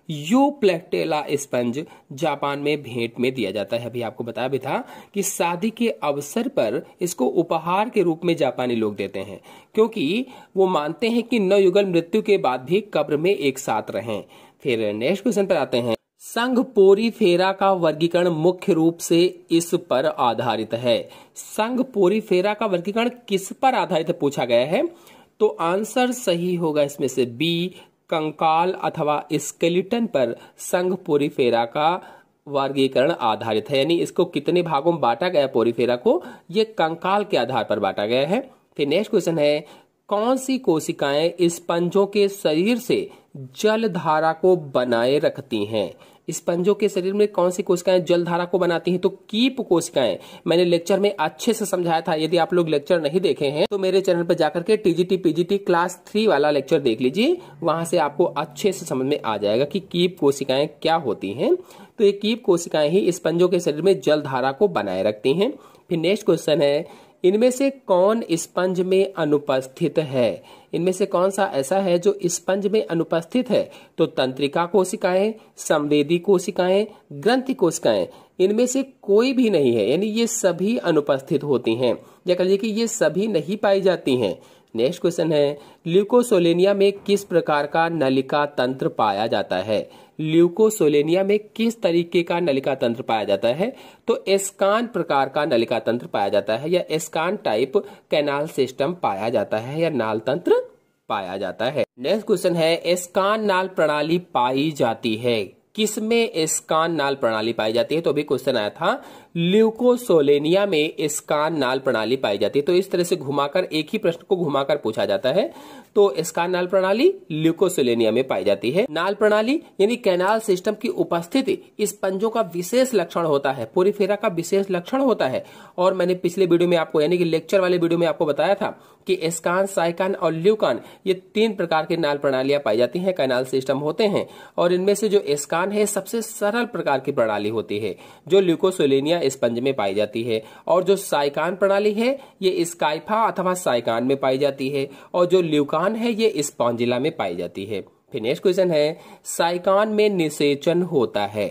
Euplectella sponge Japan में भेंट में दिया जाता है अभी आपको बताया भी था कि शादी के अवसर पर इसको उपहार के रूप में जापानी लोग देते हैं क्योंकि वो मानते हैं कि नवयुगल मृत्यु के बाद भी कब्र में एक साथ रहें फिर नेक्स्ट क्वेश्चन पर आते हैं संघ पोरी फेरा का वर्गीकरण मुख्य रूप से इस पर आधारित है संघ पोरी फेरा का वर्गीकरण किस पर आधारित पूछा गया है तो आंसर सही होगा इसमें से बी कंकाल अथवा स्केलेटन पर संघ पोरीफेरा का वर्गीकरण आधारित है यानी इसको कितने भागों में बांटा गया पोरीफेरा को ये कंकाल के आधार पर बांटा गया है फिर नेक्स्ट क्वेश्चन है कौन सी कोशिकाएं स्पंजों के शरीर से जल धारा को बनाए रखती हैं स्पंजों के शरीर में कौन सी कोशिकाएं जलधारा को बनाती हैं तो कीप कोशिकाएं मैंने लेक्चर में अच्छे से समझाया था यदि आप लोग लेक्चर नहीं देखे हैं तो मेरे चैनल पर जाकर के टीजीटी पीजीटी क्लास थ्री वाला लेक्चर देख लीजिए वहां से आपको अच्छे से समझ में आ जाएगा कि कीप कोशिकाएं क्या होती हैं तो ये कीप कोशिकाएं ही स्पंजों के शरीर में जलधारा को बनाए रखती हैं फिर नेक्स्ट क्वेश्चन है इनमें से कौन स्पंज में अनुपस्थित है इनमें से कौन सा ऐसा है जो स्पंज में अनुपस्थित है तो तंत्रिका कोशिकाएं संवेदी कोशिकाएं ग्रंथि कोशिकाएं इनमें से कोई भी नहीं है यानी ये सभी अनुपस्थित होती हैं या कहिए कि ये सभी नहीं पाई जाती हैं नेक्स्ट क्वेश्चन है ल्यूकोसोलेनिया में किस प्रकार का नलिका तंत्र पाया जाता है ल्यूकोसोलेनिया में किस तरीके का नलिका तंत्र पाया जाता है तो एस्कान प्रकार का नलिका तंत्र पाया जाता है या एस्कान टाइप कैनाल सिस्टम पाया जाता है या नाल तंत्र पाया जाता है नेक्स्ट क्वेश्चन है एस्कान नाल प्रणाली पाई जाती है किसमें एस्कान नाल प्रणाली पाई जाती है तो अभी क्वेश्चन आया था ल्यूकोसोलेनिया में स्कान नाल प्रणाली पाई जाती है तो इस तरह से घुमाकर एक ही प्रश्न को घुमाकर पूछा जाता है तो स्कान नाल प्रणाली ल्यूकोसोलेनिया में पाई जाती है नाल प्रणाली यानी कैनाल सिस्टम की उपस्थिति इस पंजों का विशेष लक्षण होता है फेरा का विशेष लक्षण होता है और मैंने पिछले वीडियो में आपको यानी कि लेक्चर वाले वीडियो में आपको बताया था कि एस्कान साइकान और ल्यूकान ये तीन प्रकार के नाल प्रणालियां पाई जाती हैं कैनाल सिस्टम होते हैं और इनमें से जो एस्कान है सबसे सरल प्रकार की प्रणाली होती है जो ल्यूकोसोलेनिया प्रक्रिया स्पंज में पाई जाती है और जो साइकान प्रणाली है ये स्काइफा अथवा साइकान में पाई जाती है और जो ल्यूकान है ये स्पॉन्जिला में पाई जाती है फिर नेक्स्ट क्वेश्चन है साइकान में निषेचन होता है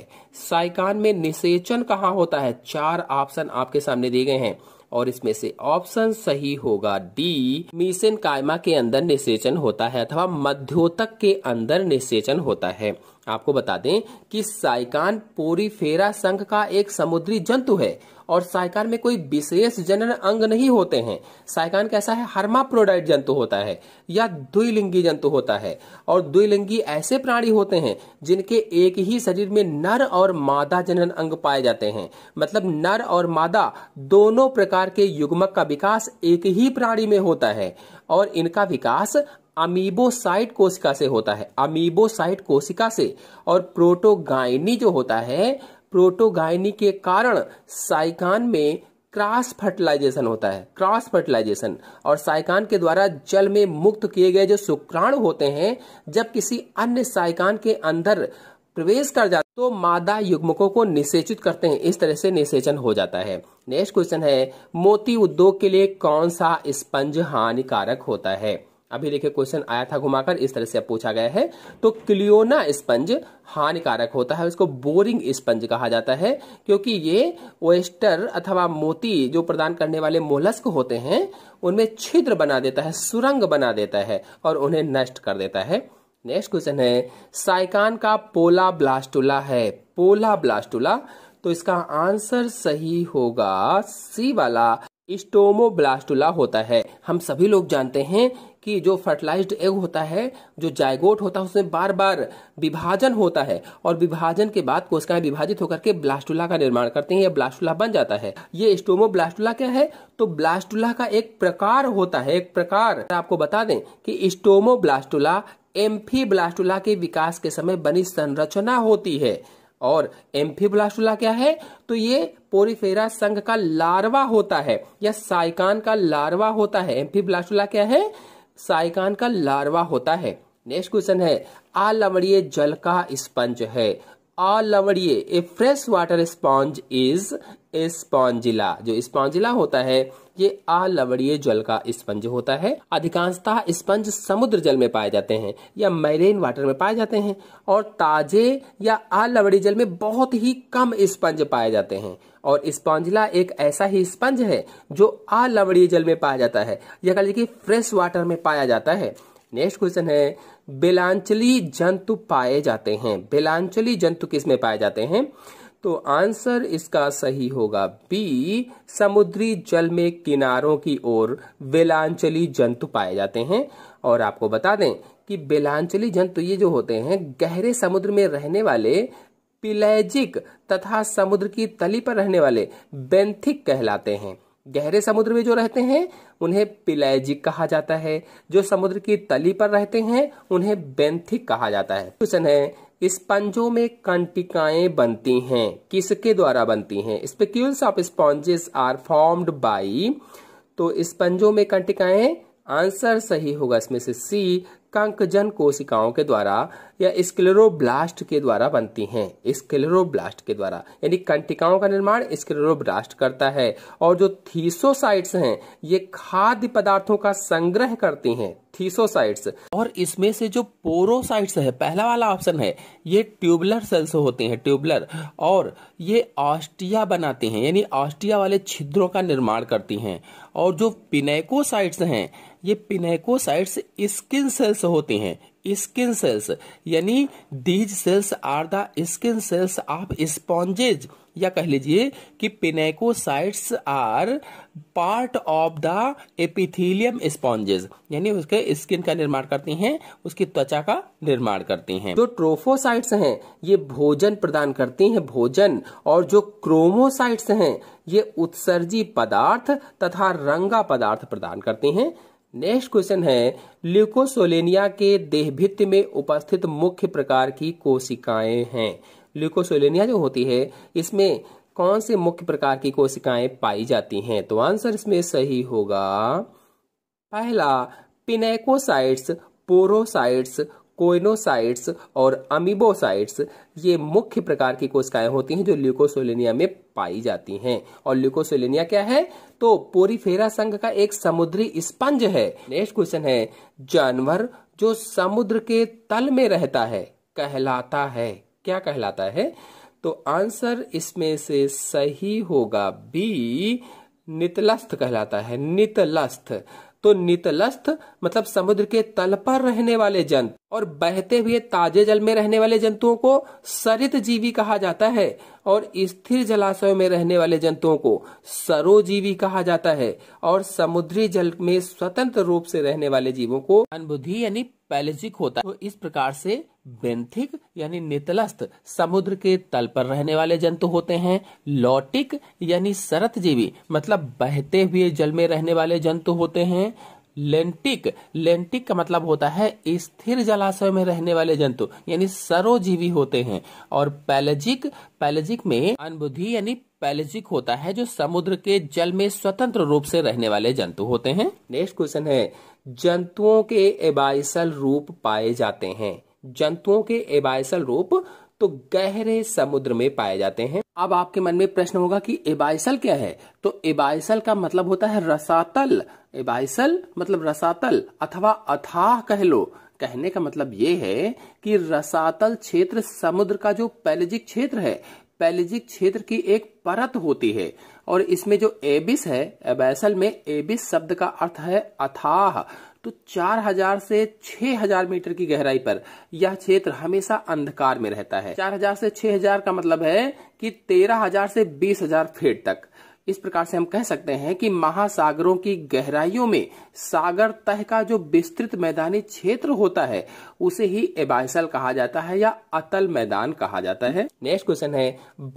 साइकान में निषेचन कहाँ होता है चार ऑप्शन आपके सामने दिए गए हैं और इसमें से ऑप्शन सही होगा डी मीसेन कायमा के अंदर निषेचन होता है अथवा मध्योतक के अंदर निषेचन होता है आपको बता दें कि साइकान पोरीफेरा संघ का एक समुद्री जंतु है और साइकान में कोई विशेष जनन अंग नहीं होते हैं साइकान कैसा है हर्माप्रोडाइट जंतु होता है या द्विलिंगी जंतु होता है और द्विलिंगी ऐसे प्राणी होते हैं जिनके एक ही शरीर में नर और मादा जनन अंग पाए जाते हैं मतलब नर और मादा दोनों प्रकार के युग्मक का विकास एक ही प्राणी में होता है और इनका विकास अमीबोसाइट कोशिका से होता है अमीबोसाइट कोशिका से और प्रोटोगाइनी जो होता है प्रोटोगाइनी के कारण साइकान में क्रॉस फर्टिलाइजेशन होता है क्रॉस फर्टिलाइजेशन और साइकान के द्वारा जल में मुक्त किए गए जो शुक्राणु होते हैं जब किसी अन्य साइकान के अंदर प्रवेश कर जाता तो मादा युग्मकों को निषेचित करते हैं इस तरह से निषेचन हो जाता है नेक्स्ट क्वेश्चन है मोती उद्योग के लिए कौन सा स्पंज हानिकारक होता है अभी देखिए क्वेश्चन आया था घुमाकर इस तरह से पूछा गया है तो क्लियोना स्पंज हानिकारक होता है इसको बोरिंग स्पंज कहा जाता है क्योंकि ये ओएस्टर अथवा मोती जो प्रदान करने वाले मोलस्क होते हैं उनमें छिद्र बना देता है सुरंग बना देता है और उन्हें नष्ट कर देता है नेक्स्ट क्वेश्चन है साइकान का पोला ब्लास्टुला है पोला ब्लास्टुला तो इसका आंसर सही होगा सी वाला स्टोमोब्लास्टुला होता है हम सभी लोग जानते हैं कि जो फर्टिलाइज्ड एग होता है जो जायगोट होता है उसमें बार बार विभाजन होता है और विभाजन के बाद कोशिकाएं विभाजित होकर के ब्लास्टुला का निर्माण करते हैं या ब्लास्टुला बन जाता है ये स्टोमो ब्लास्टुला क्या है तो ब्लास्टुला का एक प्रकार होता है एक प्रकार आपको बता दें कि स्टोमो ब्लास्टुला एम्फी ब्लास्टुला के विकास के समय बनी संरचना होती है और एम्फी ब्लास्टुला क्या है तो ये पोरिफेरा संघ का लार्वा होता है या साइकान का लार्वा होता है एम्फी ब्लास्टुला क्या है साइकान का लार्वा होता है नेक्स्ट क्वेश्चन है अलवणीय जल का स्पंज है अलवणीय a fresh water sponge is Spongilla जो स्पॉन्जिला होता है ये अलवणीय जल का स्पंज होता है अधिकांशतः स्पंज समुद्र जल में पाए जाते हैं या मैरेन वाटर में पाए जाते हैं और ताजे या अलवणीय जल में बहुत ही कम स्पंज पाए जाते हैं और स्पॉन्जिला एक ऐसा ही स्पंज है जो अलवणीय जल में पाया जाता है यह कहा कि फ्रेश वाटर में पाया जाता है नेक्स्ट क्वेश्चन है बेलांचली जंतु पाए जाते हैं बेलांचली जंतु किस में पाए जाते हैं तो आंसर इसका सही होगा बी समुद्री जल में किनारों की ओर बेलांचली जंतु पाए जाते हैं और आपको बता दें कि बेलांचली जंतु ये जो होते हैं गहरे समुद्र में रहने वाले पिलैजिक तथा समुद्र की तली पर रहने वाले बेंथिक कहलाते हैं गहरे समुद्र में जो रहते हैं उन्हें पिलैजिक कहा जाता है जो समुद्र की तली पर रहते हैं उन्हें बेंथिक कहा जाता है क्वेश्चन है स्पंजों में कंटिकाएं बनती हैं किसके द्वारा बनती हैं spicules of sponges are formed by तो स्पंजों में कंटिकाएं आंसर सही होगा इसमें से सी कांकजन कोशिकाओं के द्वारा या स्क्लेरोब्लास्ट के द्वारा बनती हैं स्क्लेरोब्लास्ट के द्वारा यानी कंटिकाओं का निर्माण स्क्लेरोब्लास्ट करता है और जो थीसोसाइट्स हैं ये खाद्य पदार्थों का संग्रह करती हैं थीसोसाइट्स और इसमें से जो पोरोसाइट्स है पहला वाला ऑप्शन है ये ट्यूबलर सेल्स होते हैं ट्यूबलर और ये ऑस्टिया बनाते हैं यानी ऑस्टिया वाले छिद्रों का निर्माण करती हैं और जो पिनेकोसाइट्स हैं ये पिनेकोसाइट्स स्किन सेल्स होते हैं स्किन सेल्स यानी these cells are the skin cells of sponges या कह लीजिए कि pinacocytes are part of the epithelium sponges यानी उसके स्किन का निर्माण करती हैं उसकी त्वचा का निर्माण करती हैं जो ट्रोफोसाइट्स हैं ये भोजन प्रदान करती हैं भोजन और जो क्रोमोसाइट्स हैं ये उत्सर्जी पदार्थ तथा रंगा पदार्थ प्रदान करती हैं नेक्स्ट क्वेश्चन है ल्यूकोसोलेनिया के भित्त में उपस्थित मुख्य प्रकार की कोशिकाएं हैं ल्यूकोसोलेनिया जो होती है इसमें कौन से मुख्य प्रकार की कोशिकाएं पाई जाती हैं तो आंसर इसमें सही होगा पहला पिनेकोसाइट्स पोरोसाइट्स कोइनोसाइट्स और अमीबोसाइट्स ये मुख्य प्रकार की कोशिकाएं होती हैं जो ल्यूकोसोलिनिया में पाई जाती हैं और ल्यूकोसोलिनिया क्या है तो पोरीफेरा संघ का एक समुद्री स्पंज है नेक्स्ट क्वेश्चन है जानवर जो समुद्र के तल में रहता है कहलाता है क्या कहलाता है तो आंसर इसमें से सही होगा बी नितलस्थ कहलाता है नितलस्थ तो नितलस्थ मतलब समुद्र के तल पर रहने वाले जंतु और बहते हुए ताजे जल में रहने वाले जंतुओं को सरित जीवी कहा जाता है और स्थिर जलाशय में रहने वाले जंतुओं को सरोजीवी कहा जाता है और समुद्री जल में स्वतंत्र रूप से रहने वाले जीवों को अनबुद्धि यानी पैलेजिक होता है तो इस प्रकार से बेंथिक यानी नितलस्थ समुद्र के तल पर रहने वाले जंतु होते हैं लौटिक यानी सरत जीवी मतलब बहते हुए जल में रहने वाले जंतु होते हैं लेंटिक लेंटिक का मतलब होता है स्थिर जलाशय में रहने वाले जंतु यानी सरोजीवी होते हैं और पैलेजिक पैलेजिक में अनबुद्धि यानी पैलेजिक होता है जो समुद्र के जल में स्वतंत्र रूप से रहने वाले जंतु होते हैं नेक्स्ट क्वेश्चन है जंतुओं के एबाइसल रूप पाए जाते हैं जंतुओं के एबाइसल रूप तो गहरे समुद्र में पाए जाते हैं अब आपके मन में प्रश्न होगा कि एबाइसल क्या है तो एबाइसल का मतलब होता है रसातल एबाइसल मतलब रसातल अथवा अथाह कह लो कहने का मतलब ये है कि रसातल क्षेत्र समुद्र का जो पैलेजिक क्षेत्र है पैलेजिक क्षेत्र की एक परत होती है और इसमें जो एबिस है एबैसल में एबिस शब्द का अर्थ है अथाह तो 4000 से 6000 मीटर की गहराई पर यह क्षेत्र हमेशा अंधकार में रहता है 4000 से 6000 का मतलब है कि 13000 से 20000 फीट तक इस प्रकार से हम कह सकते हैं कि महासागरों की गहराइयों में सागर तह का जो विस्तृत मैदानी क्षेत्र होता है उसे ही एबाइसल कहा जाता है या अतल मैदान कहा जाता है नेक्स्ट क्वेश्चन है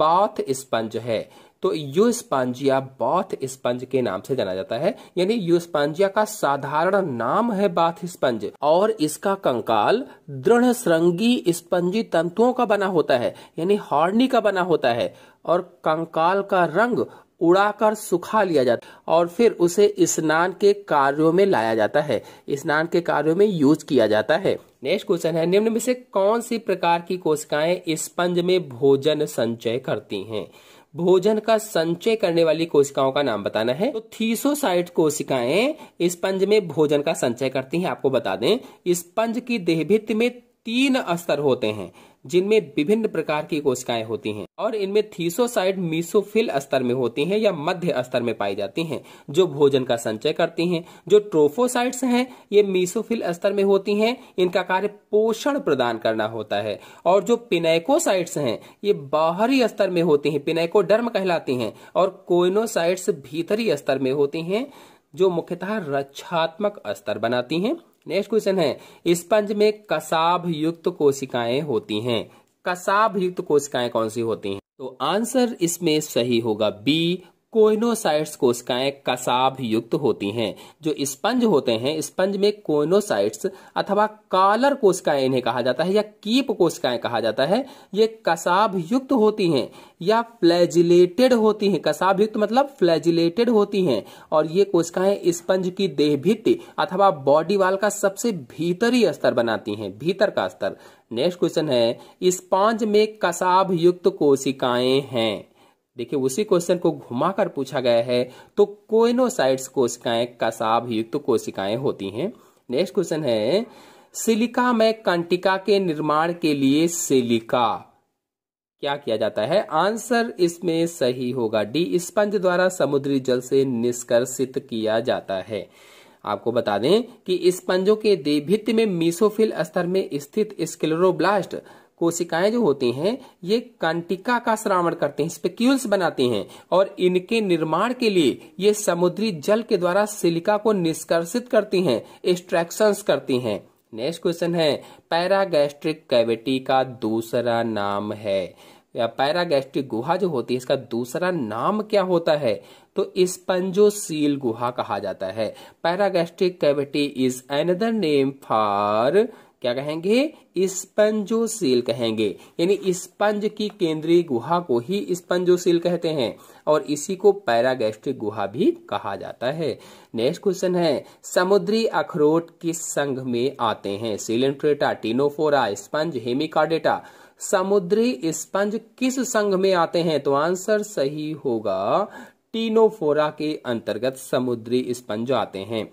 बाथ स्पंज है तो स्पांजिया बॉथ स्पंज के नाम से जाना जाता है यानी स्पांजिया का साधारण नाम है बाथ स्पंज और इसका कंकाल दृढ़ श्रृंगी स्पंजी तंतुओं का बना होता है यानी हॉर्नी का बना होता है और कंकाल का रंग उड़ाकर सुखा लिया जाता है और फिर उसे स्नान के कार्यों में लाया जाता है स्नान के कार्यों में यूज किया जाता है नेक्स्ट क्वेश्चन है निम्न में से कौन सी प्रकार की कोशिकाएं स्पंज में भोजन संचय करती हैं भोजन का संचय करने वाली कोशिकाओं का नाम बताना है तो थीसोसाइट कोशिकाएं स्पंज में भोजन का संचय करती हैं आपको बता दें स्पंज की देहभित में तीन स्तर होते हैं जिनमें विभिन्न प्रकार की कोशिकाएं होती हैं और इनमें थीसोसाइड मीसोफिल स्तर में होती हैं या मध्य स्तर में पाई जाती हैं जो भोजन का संचय करती हैं जो ट्रोफोसाइट्स हैं ये मीसोफिल स्तर में होती हैं इनका कार्य पोषण प्रदान करना होता है और जो पिनेकोसाइट्स हैं ये बाहरी स्तर में होती हैं पिनेकोडर्म कहलाती हैं और कोइनोसाइट्स भीतरी स्तर में होती हैं जो मुख्यतः रक्षात्मक स्तर बनाती हैं नेक्स्ट क्वेश्चन है स्पंज में कसाब युक्त कोशिकाएं होती हैं कसाब युक्त कोशिकाएं कौन सी होती हैं तो आंसर इसमें सही होगा बी कोइनोसाइट्स कोशिकाएं कसाभ युक्त होती हैं जो स्पंज होते हैं स्पंज में कोइनोसाइट्स अथवा कालर कोशिकाएं इन्हें कहा जाता है या कीप कोशिकाएं कहा जाता है ये कसाभ युक्त होती हैं या फ्लैजिलेटेड होती हैं कसाब युक्त मतलब फ्लैजिलेटेड होती हैं और ये कोशिकाएं स्पंज की देह भित्ति अथवा बॉडी वाल का सबसे भीतरी स्तर बनाती हैं भीतर का स्तर नेक्स्ट क्वेश्चन है स्पंज में कसाभ युक्त कोशिकाएं हैं देखिए उसी क्वेश्चन को घुमाकर पूछा गया है तो कोइनोसाइट्स कोशिकाएं युक्त तो कोशिकाएं होती हैं नेक्स्ट क्वेश्चन है सिलिका में कंटिका के निर्माण के लिए सिलिका क्या किया जाता है आंसर इसमें सही होगा डी स्पंज द्वारा समुद्री जल से निष्कर्षित किया जाता है आपको बता दें कि स्पंजों के देभित्य में मीसोफिल स्तर में स्थित स्क्लेरोब्लास्ट कोशिकाएं जो होती हैं ये कंटिका का श्रावण करते हैं स्पेक्यूल्स बनाते हैं और इनके निर्माण के लिए ये समुद्री जल के द्वारा सिलिका को निष्कर्षित करती हैं एक्सट्रैक्शन करती हैं नेक्स्ट क्वेश्चन है पैरागैस्ट्रिक कैविटी का दूसरा नाम है या पैरागैस्ट्रिक गुहा जो होती है इसका दूसरा नाम क्या होता है तो स्पंजोसील गुहा कहा जाता है paragastric cavity is another name for क्या कहेंगे स्पंजोसील कहेंगे यानी स्पंज की केंद्रीय गुहा को ही स्पंजोसील कहते हैं और इसी को पैरागैस्ट्रिक गुहा भी कहा जाता है नेक्स्ट क्वेश्चन है समुद्री अखरोट किस संघ में आते हैं सिलेंट्रेटा टीनोफोरा स्पंज हेमिकाडेटा समुद्री स्पंज किस संघ में आते हैं तो आंसर सही होगा टीनोफोरा के अंतर्गत समुद्री स्पंज आते हैं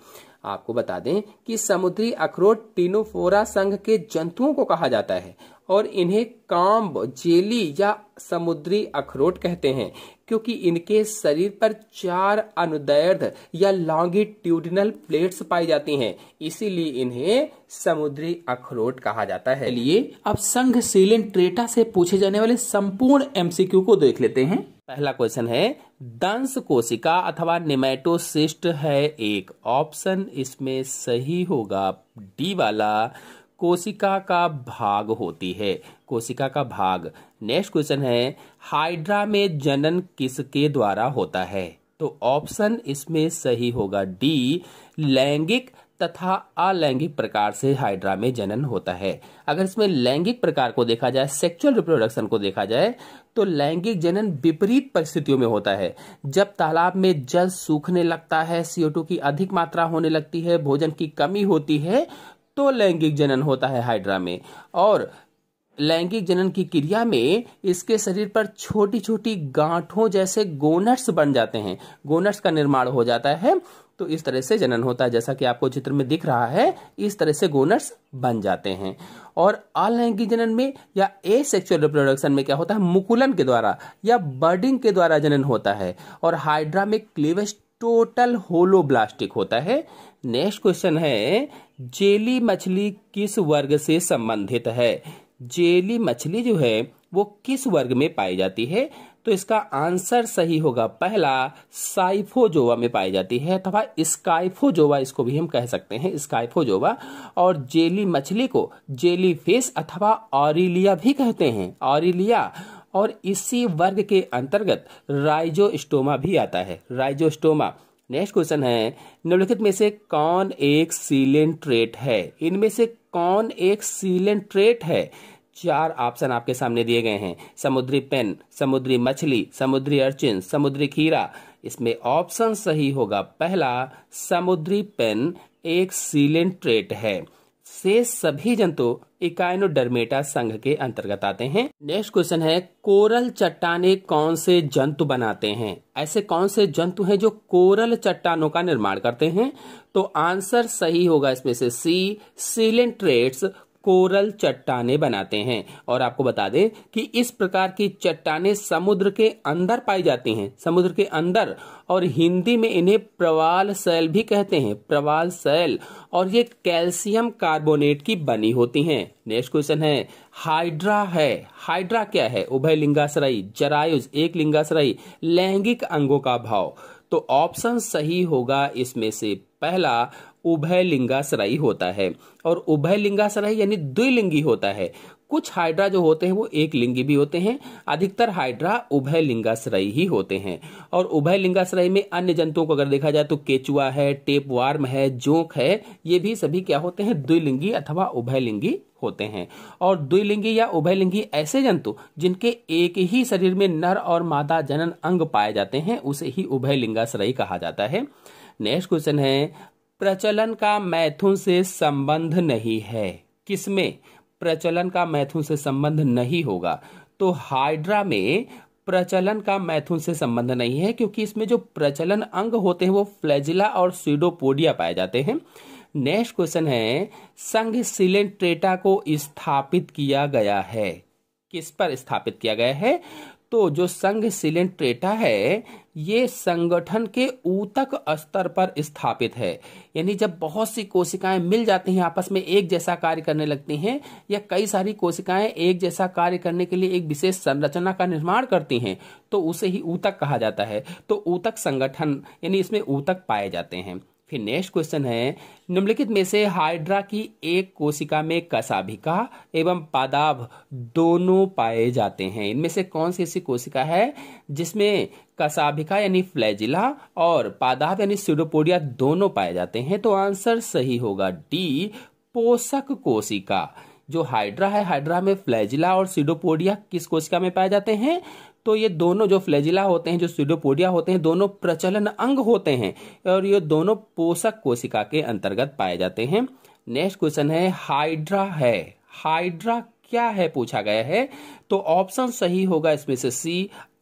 आपको बता दें कि समुद्री अखरोट टीनोफोरा संघ के जंतुओं को कहा जाता है और इन्हें काम्ब जेली या समुद्री अखरोट कहते हैं क्योंकि इनके शरीर पर चार अनुदैर्ध या लॉन्गिट्यूडिनल प्लेट्स पाई जाती हैं इसीलिए इन्हें समुद्री अखरोट कहा जाता है लिए अब संघ सीलिन ट्रेटा से पूछे जाने वाले संपूर्ण एमसीक्यू को देख लेते हैं पहला क्वेश्चन है दंश कोशिका अथवा निमेटोसिस्ट है एक ऑप्शन इसमें सही होगा डी वाला कोशिका का भाग होती है कोशिका का भाग नेक्स्ट क्वेश्चन है हाइड्रा में जनन किसके द्वारा होता है तो ऑप्शन इसमें सही होगा डी लैंगिक तथा अलैंगिक प्रकार से हाइड्रा में जनन होता है अगर इसमें लैंगिक प्रकार को देखा जाए सेक्सुअल रिप्रोडक्शन को देखा जाए तो लैंगिक जनन विपरीत परिस्थितियों में होता है जब तालाब में जल सूखने लगता है सीओ की अधिक मात्रा होने लगती है भोजन की कमी होती है तो लैंगिक जनन होता है हाइड्रा में और लैंगिक जनन की क्रिया में इसके शरीर पर छोटी छोटी गांठों जैसे गोनट्स बन जाते हैं गोनट्स का निर्माण हो जाता है तो इस तरह से जनन होता है जैसा कि आपको चित्र में दिख रहा है इस तरह से गोनर्स बन जाते हैं और अलैंगिक जनन में या ए सेक्चुअल रिप्रोडक्शन में क्या होता है मुकुलन के द्वारा या बर्डिंग के द्वारा जनन होता है और हाइड्रा में क्लीवेज टोटल होलोब्लास्टिक होता है नेक्स्ट क्वेश्चन है जेली मछली किस वर्ग से संबंधित है जेली मछली जो है वो किस वर्ग में पाई जाती है तो इसका आंसर सही होगा पहला साइफोजोवा में पाई जाती है अथवा स्काइफोजोवा इसको भी हम कह सकते हैं स्काइफोजोवा और जेली मछली को जेली फिश अथवा ऑरिलिया भी कहते हैं ऑरिलिया और इसी वर्ग के अंतर्गत राइजोस्टोमा भी आता है राइजोस्टोमा नेक्स्ट क्वेश्चन है निम्नलिखित में से कौन एक सीलेंट्रेट है इनमें से कौन एक सीलेंट्रेट है चार ऑप्शन आपके सामने दिए गए हैं समुद्री पेन समुद्री मछली समुद्री अर्चिन समुद्री खीरा इसमें ऑप्शन सही होगा पहला समुद्री पेन एक सीलेंट ट्रेट है से सभी जंतु इकाइनोडर्मेटा संघ के अंतर्गत आते हैं नेक्स्ट क्वेश्चन है कोरल चट्टाने कौन से जंतु बनाते हैं ऐसे कौन से जंतु हैं जो कोरल चट्टानों का निर्माण करते हैं तो आंसर सही होगा इसमें से सी सीलेंट्रेट्स कोरल चट्टाने बनाते हैं और आपको बता दें कि इस प्रकार की चट्टाने समुद्र के अंदर पाई जाती हैं समुद्र के अंदर और हिंदी में इन्हें प्रवाल सैल भी कहते हैं प्रवाल सैल और ये कैल्शियम कार्बोनेट की बनी होती हैं नेक्स्ट क्वेश्चन है हाइड्रा है हाइड्रा क्या है उभय लिंगाश्रयी जरायुज एक लिंगाश्रयी लैंगिक अंगों का भाव तो ऑप्शन सही होगा इसमें से पहला उभय लिंगाश्रयी होता है और उभय लिंगाश्रयी यानी द्विलिंगी होता है कुछ हाइड्रा जो होते हैं वो एक लिंगी भी होते हैं अधिकतर हाइड्रा उभय लिंगाश्रयी ही होते हैं और उभय लिंगाश्रयी में अन्य जंतुओं को अगर देखा जाए तो केचुआ है टेप वार्म है जोंक है ये भी सभी क्या होते हैं द्विलिंगी अथवा उभय लिंगी होते हैं और द्विलिंगी या उभयलिंगी ऐसे जंतु जिनके एक ही शरीर में नर और मादा जनन अंग पाए जाते हैं उसे ही उभयलिंगाश्रयी कहा जाता है नेक्स्ट क्वेश्चन है प्रचलन का मैथुन से संबंध नहीं है किसमें प्रचलन का मैथुन से संबंध नहीं होगा तो हाइड्रा में प्रचलन का मैथुन से संबंध नहीं है क्योंकि इसमें जो प्रचलन अंग होते हैं वो फ्लैजिला और सीडोपोडिया पाए जाते हैं नेक्स्ट क्वेश्चन है संघ सिलेंट्रेटा को स्थापित किया गया है किस पर स्थापित किया गया है तो जो संघ सिलेंट्रेटा है ये संगठन के ऊतक स्तर पर स्थापित है यानी जब बहुत सी कोशिकाएं मिल जाती हैं आपस में एक जैसा कार्य करने लगती हैं या कई सारी कोशिकाएं एक जैसा कार्य करने के लिए एक विशेष संरचना का निर्माण करती हैं तो उसे ही ऊतक कहा जाता है तो ऊतक संगठन यानी इसमें ऊतक पाए जाते हैं फिर नेक्स्ट क्वेश्चन है निम्नलिखित में से हाइड्रा की एक कोशिका में कसाभिका एवं पादाभ दोनों पाए जाते हैं इनमें से कौन सी ऐसी कोशिका है जिसमें कसाभिका यानी फ्लैजिला और पादाब यानी सिडोपोडिया दोनों पाए जाते हैं तो आंसर सही होगा डी पोषक कोशिका जो हाइड्रा है हाइड्रा में फ्लैजिला और सिडोपोडिया किस कोशिका में पाए जाते हैं तो ये दोनों जो फ्लैजिला होते हैं जो सीडोपोडिया होते हैं दोनों प्रचलन अंग होते हैं और ये दोनों पोषक कोशिका के अंतर्गत पाए जाते हैं नेक्स्ट क्वेश्चन है हाइड्रा है हाइड्रा क्या है पूछा गया है तो ऑप्शन सही होगा इसमें से सी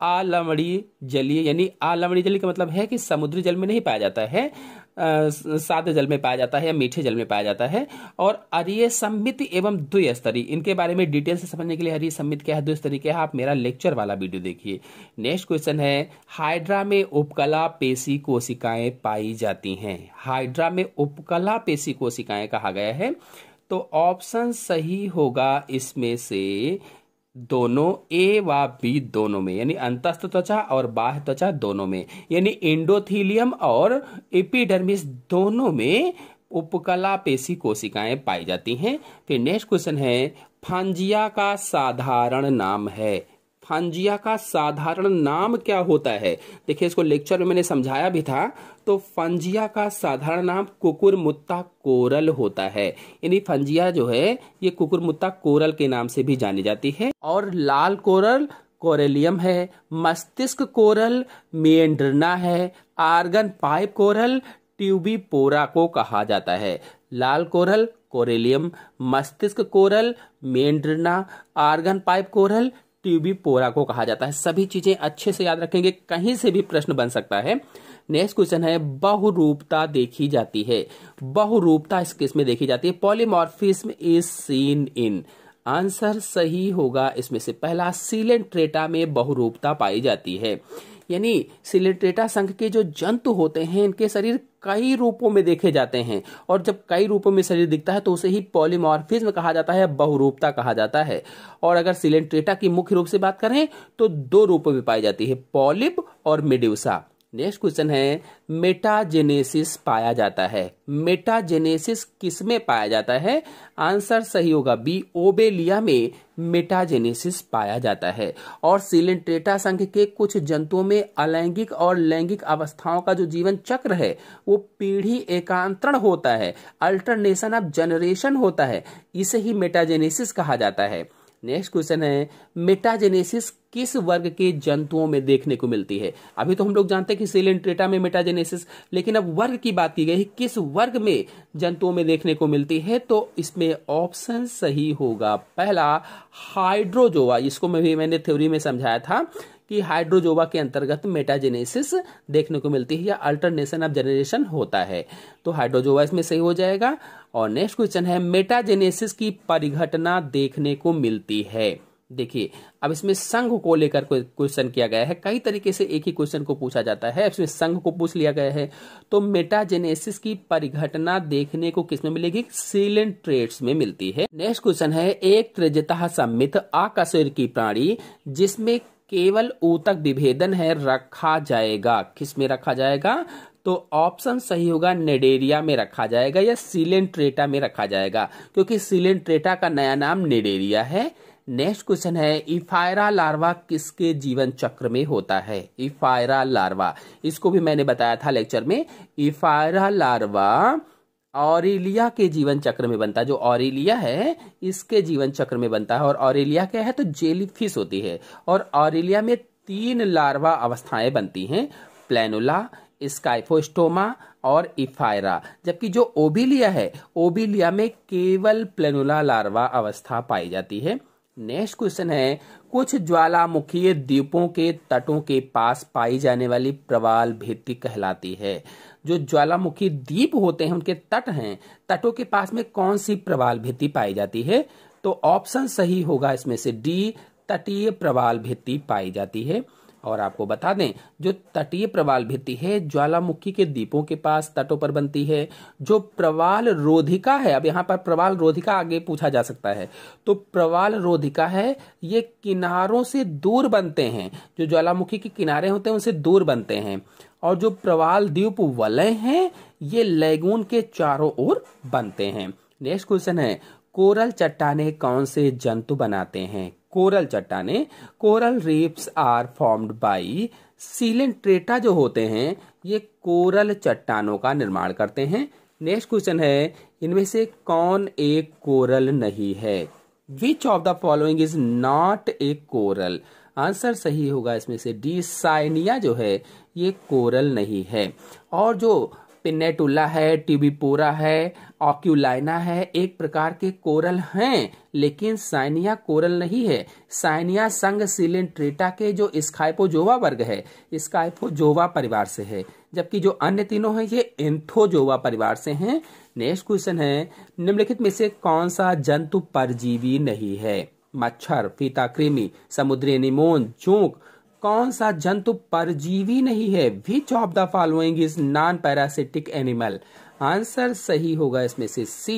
आलमड़ी जलीय यानी आलमड़ी जलीय का मतलब है कि समुद्री जल में नहीं पाया जाता है सादे जल में पाया जाता है या मीठे जल में पाया जाता है और अरिय सम्मित एवं द्विस्तरीय इनके बारे में डिटेल से समझने के लिए अरिय सम्मित क्या है द्विस्तरीय क्या है आप मेरा लेक्चर वाला वीडियो देखिए नेक्स्ट क्वेश्चन है हाइड्रा में उपकला पेशी कोशिकाएं पाई जाती हैं हाइड्रा में उपकला पेशी कोशिकाएं कहा गया है तो ऑप्शन सही होगा इसमें से दोनों ए व बी दोनों में यानी अंतस्थ त्वचा और बाह्य त्वचा दोनों में यानी इंडोथीलियम और एपिडर्मिस दोनों में उपकला पेशी कोशिकाएं पाई जाती हैं फिर नेक्स्ट क्वेश्चन है फांजिया का साधारण नाम है फांजिया का साधारण नाम क्या होता है देखिए इसको लेक्चर में मैंने समझाया भी था तो फंजिया का साधारण नाम कुकुर मुत्ता कोरल होता है यानी फंजिया जो है ये कुकुर मुत्ता कोरल के नाम से भी जानी जाती है और लाल कोरल कोरेलियम है मस्तिष्क कोरल मेंड्रना है organ pipe coral Tubipora को कहा जाता है लाल कोरल कोरेलियम मस्तिष्क coral Meandrina organ pipe coral पोरा को कहा जाता है सभी चीजें अच्छे से याद रखेंगे कहीं से भी प्रश्न बन सकता है नेक्स्ट क्वेश्चन है बहुरूपता देखी जाती है बहुरूपता इस किस में देखी जाती है polymorphism is seen in answer सही होगा इसमें से पहला सिलेंट्रेटा में बहुरूपता पाई जाती है यानी सिलेंट्रेटा संघ के जो जंतु होते हैं इनके शरीर कई रूपों में देखे जाते हैं और जब कई रूपों में शरीर दिखता है तो उसे ही पॉलीमॉर्फिज्म कहा जाता है बहुरूपता कहा जाता है और अगर सिलेंट्रेटा की मुख्य रूप से बात करें तो दो रूपों में पाई जाती है पॉलिप और मेड्यूसा नेक्स्ट क्वेश्चन है मेटाजेनेसिस पाया जाता है मेटाजेनेसिस किस में पाया जाता है आंसर सही होगा बी ओबेलिया में मेटाजेनेसिस पाया जाता है और सिलेंट्रेटा संघ के कुछ जंतुओं में अलैंगिक और लैंगिक अवस्थाओं का जो जीवन चक्र है वो पीढ़ी एकांतरण होता है अल्टरनेशन ऑफ जनरेशन होता है इसे ही मेटाजेनेसिस कहा जाता है नेक्स्ट क्वेश्चन है मेटाजेनेसिस किस वर्ग के जंतुओं में देखने को मिलती है अभी तो हम लोग जानते हैं कि सिलेंट्रेटा में मेटाजेनेसिस लेकिन अब वर्ग की बात की गई किस वर्ग में जंतुओं में देखने को मिलती है तो इसमें ऑप्शन सही होगा पहला हाइड्रोजोआ इसको मैं भी मैंने थ्योरी में समझाया था कि हाइड्रोजोवा के अंतर्गत मेटाजेनेसिस देखने को मिलती है या अल्टरनेशन ऑफ जनरेशन होता है तो हाइड्रोजोवा इसमें सही हो जाएगा और नेक्स्ट क्वेश्चन है मेटाजेनेसिस की परिघटना देखने को मिलती है देखिए अब इसमें संघ को लेकर क्वेश्चन किया गया है कई तरीके से एक ही क्वेश्चन को पूछा जाता है इसमें संघ को पूछ लिया गया है तो मेटाजेनेसिस की परिघटना देखने को किसमें मिलेगी सीलेंट ट्रेड्स में मिलती है नेक्स्ट क्वेश्चन है एक त्रिजता सम्मित आकाशीर की प्राणी जिसमें केवल ऊतक विभेदन है रखा जाएगा किस में रखा जाएगा तो ऑप्शन सही होगा नेडेरिया में रखा जाएगा या सिलेंट्रेटा में रखा जाएगा क्योंकि सिलेंट्रेटा का नया नाम नेडेरिया है नेक्स्ट क्वेश्चन है इफायरा लार्वा किसके जीवन चक्र में होता है इफायरा लार्वा इसको भी मैंने बताया था लेक्चर में इफायरा लार्वा ऑरेलिया के जीवन चक्र में बनता है जो ऑरेलिया है इसके जीवन चक्र में बनता है और ऑरेलिया क्या है तो जेलीफिश होती है और ऑरेलिया में तीन लार्वा अवस्थाएं बनती हैं प्लेनुला स्काइफोस्टोमा और इफायरा जबकि जो ओबिलिया है ओबिलिया में केवल प्लेनुला लार्वा अवस्था पाई जाती है नेक्स्ट क्वेश्चन है कुछ ज्वालामुखीय द्वीपों के तटों के पास पाई जाने वाली प्रवाल भित्ति कहलाती है जो ज्वालामुखी द्वीप होते हैं उनके तट हैं तटों के पास में कौन सी प्रवाल भित्ति पाई जाती है तो ऑप्शन सही होगा इसमें से डी तटीय प्रवाल भित्ती पाई जाती है और आपको बता दें जो तटीय प्रवाल भित्ति है ज्वालामुखी के द्वीपों के पास तटों पर बनती है जो प्रवाल रोधिका है अब यहाँ पर प्रवाल रोधिका आगे पूछा जा सकता है तो प्रवाल रोधिका है ये किनारों से दूर बनते हैं जो ज्वालामुखी के किनारे होते हैं उनसे दूर बनते हैं और जो प्रवाल द्वीप वलय हैं ये लेगून के चारों ओर बनते हैं नेक्स्ट क्वेश्चन है कोरल चट्टाने कौन से जंतु बनाते हैं कोरल चट्टाने coral reefs are formed by Coelenterata जो होते हैं ये कोरल चट्टानों का निर्माण करते हैं नेक्स्ट क्वेश्चन है इनमें से कौन एक कोरल नहीं है which of the following is not a coral answer सही होगा इसमें से डी साइनिया जो है ये कोरल नहीं है और जो पिन्नेटुल्ला है टिबिपोरा है ऑक्यूलाइना है एक प्रकार के कोरल हैं लेकिन साइनिया कोरल नहीं है साइनिया संघ सिलेंट्रेटा के जो स्काइपोजोवा वर्ग है स्काइपोजोवा परिवार से है जबकि जो अन्य तीनों हैं ये एंथोजोवा परिवार से हैं नेक्स्ट क्वेश्चन है निम्नलिखित में से कौन सा जंतु परजीवी नहीं है मच्छर फीता कृमि समुद्री निमोन चूक कौन सा जंतु परजीवी नहीं है which of the following is non parasitic animal answer सही होगा इसमें से सी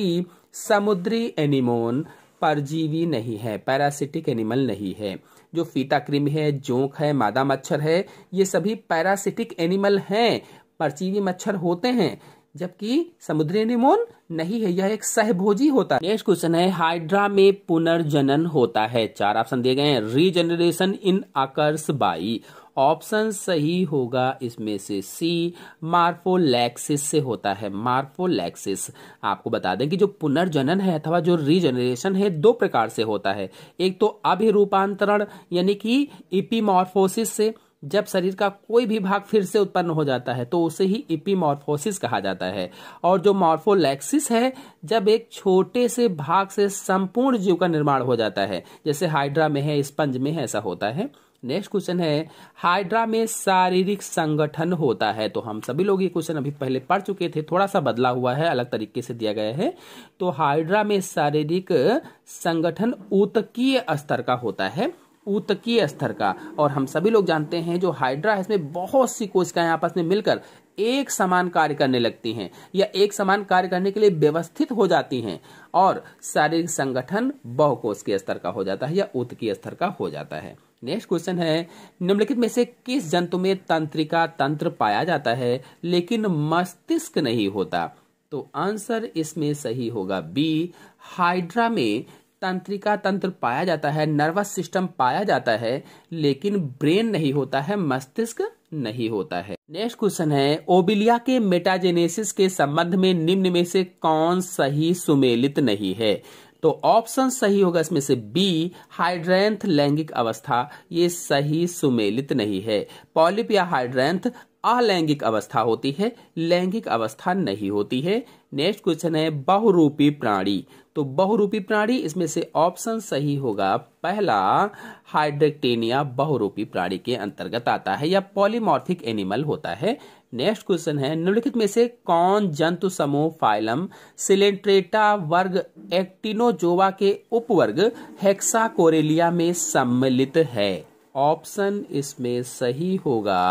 समुद्री एनिमोन परजीवी नहीं है पैरासिटिक एनिमल नहीं है जो फीता क्रिम है जोंक है मादा मच्छर है ये सभी पैरासिटिक एनिमल हैं परजीवी मच्छर होते हैं जबकि समुद्री निमोन नहीं है यह एक सहभोजी होता है नेक्स्ट क्वेश्चन है हाइड्रा में पुनर्जनन होता है चार ऑप्शन दिए गए हैं रीजनरेशन इन आकर्ष बाई ऑप्शन सही होगा इसमें से सी मार्फोलैक्सिस से होता है मार्फोलैक्सिस आपको बता दें कि जो पुनर्जनन है अथवा जो रीजनरेशन है दो प्रकार से होता है एक तो अभिरूपांतरण यानी कि इपीमॉर्फोसिस से जब शरीर का कोई भी भाग फिर से उत्पन्न हो जाता है तो उसे ही इपीमॉर्फोसिस कहा जाता है और जो मॉर्फोलैक्सिस है जब एक छोटे से भाग से संपूर्ण जीव का निर्माण हो जाता है जैसे हाइड्रा में है स्पंज में है ऐसा होता है नेक्स्ट क्वेश्चन है हाइड्रा में शारीरिक संगठन होता है तो हम सभी लोग ये क्वेश्चन अभी पहले पढ़ चुके थे थोड़ा सा बदला हुआ है अलग तरीके से दिया गया है तो हाइड्रा में शारीरिक संगठन उतकीय स्तर का होता है ऊतकीय स्तर का और हम सभी लोग जानते हैं जो हाइड्रा है इसमें बहुत सी कोशिकाएं आपस में मिलकर एक समान कार्य करने लगती हैं या एक समान कार्य करने के लिए व्यवस्थित हो जाती हैं और शारीरिक संगठन बहुकोश के स्तर का हो जाता है या की स्तर का हो जाता है नेक्स्ट क्वेश्चन है निम्नलिखित में से किस जंतु में तंत्रिका तंत्र पाया जाता है लेकिन मस्तिष्क नहीं होता तो आंसर इसमें सही होगा बी हाइड्रा में तंत्रिका तंत्र पाया जाता है नर्वस सिस्टम पाया जाता है लेकिन ब्रेन नहीं होता है मस्तिष्क नहीं होता है नेक्स्ट क्वेश्चन है ओबिलिया के मेटाजेनेसिस के संबंध में निम्न में से कौन सही सुमेलित नहीं है तो ऑप्शन सही होगा इसमें से बी हाइड्रेंथ लैंगिक अवस्था ये सही सुमेलित नहीं है पॉलिप या हाइड्रेंथ अलैंगिक अवस्था होती है लैंगिक अवस्था नहीं होती है नेक्स्ट क्वेश्चन है बहुरूपी प्राणी तो बहुरूपी प्राणी इसमें से ऑप्शन सही होगा पहला हाइड्रेक्टेनिया बहुरूपी प्राणी के अंतर्गत आता है या पॉलीमॉर्फिक एनिमल होता है नेक्स्ट क्वेश्चन है निम्नलिखित में से कौन जंतु समूह फाइलम सिलेंट्रेटा वर्ग एक्टिनोजोवा के उपवर्ग हेक्सा कोरेलिया में सम्मिलित है ऑप्शन इसमें सही होगा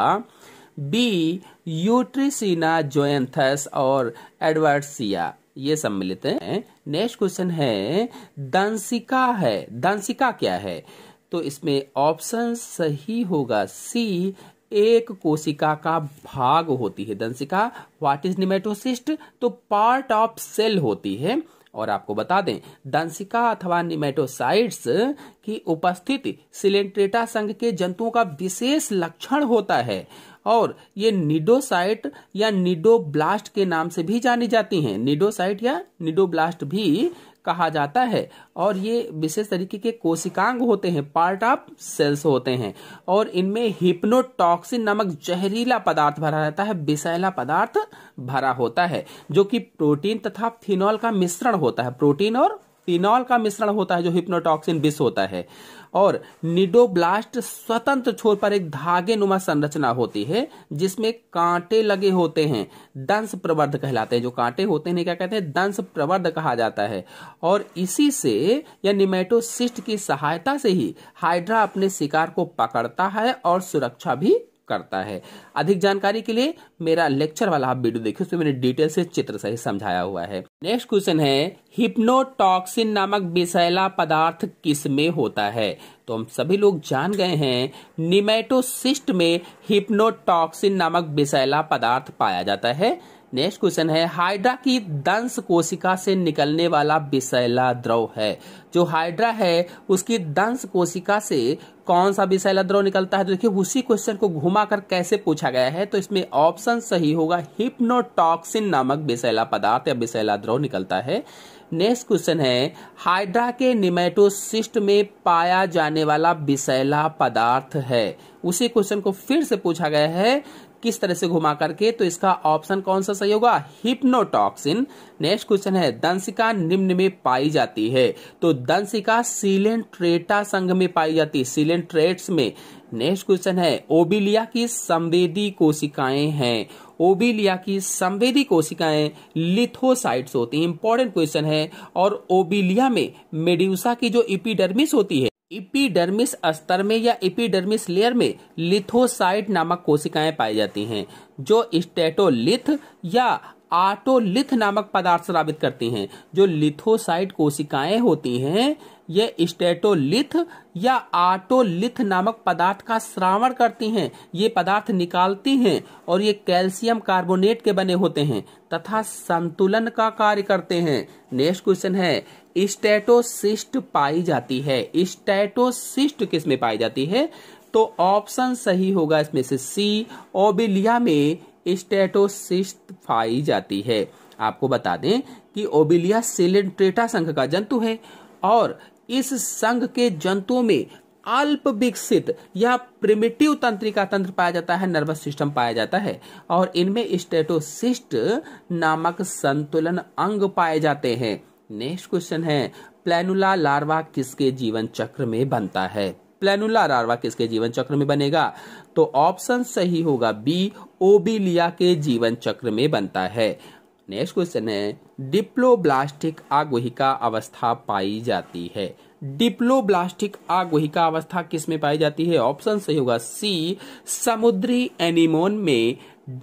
बी यूट्रीसीना जोएंथस और एडवर्सिया ये सम्मिलित हैं नेक्स्ट क्वेश्चन है दंशिका है दंशिका क्या है तो इसमें ऑप्शन सही होगा सी एक कोशिका का भाग होती है दंशिका व्हाट इज निमेटोसिस्ट तो पार्ट ऑफ सेल होती है और आपको बता दें दंशिका अथवा निमेटोसाइट्स की उपस्थिति सिलेंट्रेटा संघ के जंतुओं का विशेष लक्षण होता है और ये निडोसाइट या निडोब्लास्ट के नाम से भी जानी जाती हैं निडोसाइट या निडोब्लास्ट भी कहा जाता है और ये विशेष तरीके के कोशिकांग होते हैं पार्ट ऑफ सेल्स होते हैं और इनमें हिप्नोटॉक्सिन नामक जहरीला पदार्थ भरा रहता है विषैला पदार्थ भरा होता है जो कि प्रोटीन तथा फिनॉल का मिश्रण होता है प्रोटीन और फिनॉल का मिश्रण होता है जो हिप्नोटॉक्सिन विष होता है और निडोब्लास्ट स्वतंत्र छोर पर एक धागे नुमा संरचना होती है जिसमें कांटे लगे होते हैं दंश प्रवर्ध कहलाते हैं जो कांटे होते हैं क्या कहते हैं दंश प्रवर्ध कहा जाता है और इसी से या निमेटोसिस्ट की सहायता से ही हाइड्रा अपने शिकार को पकड़ता है और सुरक्षा भी करता है अधिक जानकारी के लिए मेरा लेक्चर वाला आप वीडियो देखिए उसमें मैंने डिटेल से चित्र सहित समझाया हुआ है नेक्स्ट क्वेश्चन है हिप्नोटॉक्सिन नामक विषैला पदार्थ किस में होता है तो हम सभी लोग जान गए हैं निमेटोसिस्ट में हिप्नोटॉक्सिन नामक विषैला पदार्थ पाया जाता है नेक्स्ट क्वेश्चन है हाइड्रा की दंश कोशिका से निकलने वाला विषैला द्रव है जो हाइड्रा है उसकी दंश कोशिका से कौन सा विषैला द्रव निकलता है तो देखिए उसी क्वेश्चन को घुमाकर कैसे पूछा गया है तो इसमें ऑप्शन सही होगा हिप्नोटॉक्सिन नामक विषैला पदार्थ या विषैला द्रव निकलता है नेक्स्ट क्वेश्चन है हाइड्रा के निमेटोसिस्ट में पाया जाने वाला विषैला पदार्थ है उसी क्वेश्चन को फिर से पूछा गया है किस तरह से घुमा करके तो इसका ऑप्शन कौन सा सही होगा हिप्नोटॉक्सिन नेक्स्ट क्वेश्चन है दंशिका निम्न में पाई जाती है तो दंशिका सिलेंट्रेटा संघ में पाई जाती है सीलेंट में नेक्स्ट क्वेश्चन है ओबिलिया की संवेदी कोशिकाएं हैं ओबिलिया की संवेदी कोशिकाएं लिथोसाइट्स होती है इंपॉर्टेंट क्वेश्चन है और ओबिलिया में मेड्यूसा की जो इपीडर्मिस होती है इपीडर्मिस स्तर में या इपीडर्मिस लेयर में लिथोसाइट नामक कोशिकाएं पाई जाती हैं जो स्टेटोलिथ या आटोलिथ नामक पदार्थ स्रावित करती हैं जो लिथोसाइट कोशिकाएं होती हैं ये स्टेटोलिथ या आटोलिथ नामक पदार्थ का श्रावण करती हैं ये पदार्थ निकालती हैं और ये कैल्शियम कार्बोनेट के बने होते हैं तथा संतुलन का कार्य करते हैं नेक्स्ट क्वेश्चन है स्टेटोसिस्ट पाई जाती है स्टेटोसिस्ट किस में पाई जाती है तो ऑप्शन सही होगा इसमें से सी ओबिलिया में स्टेटोसिस्ट पाई जाती है आपको बता दें कि ओबिलिया सिलेंट्रेटा संघ का जंतु है और इस संघ के जंतुओं में अल्प विकसित या प्रिमिटिव तंत्रिका तंत्र पाया जाता है नर्वस सिस्टम पाया जाता है और इनमें स्टेटोसिस्ट नामक संतुलन अंग पाए जाते हैं नेक्स्ट क्वेश्चन है प्लेनुला लार्वा किसके जीवन चक्र में बनता है प्लेनुला लार्वा किसके जीवन चक्र में बनेगा तो ऑप्शन सही होगा बी ओबिलिया के जीवन चक्र में बनता है नेक्स्ट क्वेश्चन है डिप्लोब्लास्टिक आगवहिका अवस्था पाई जाती है डिप्लोब्लास्टिक आगवहिका अवस्था किस में पाई जाती है ऑप्शन सही होगा सी समुद्री एनिमोन में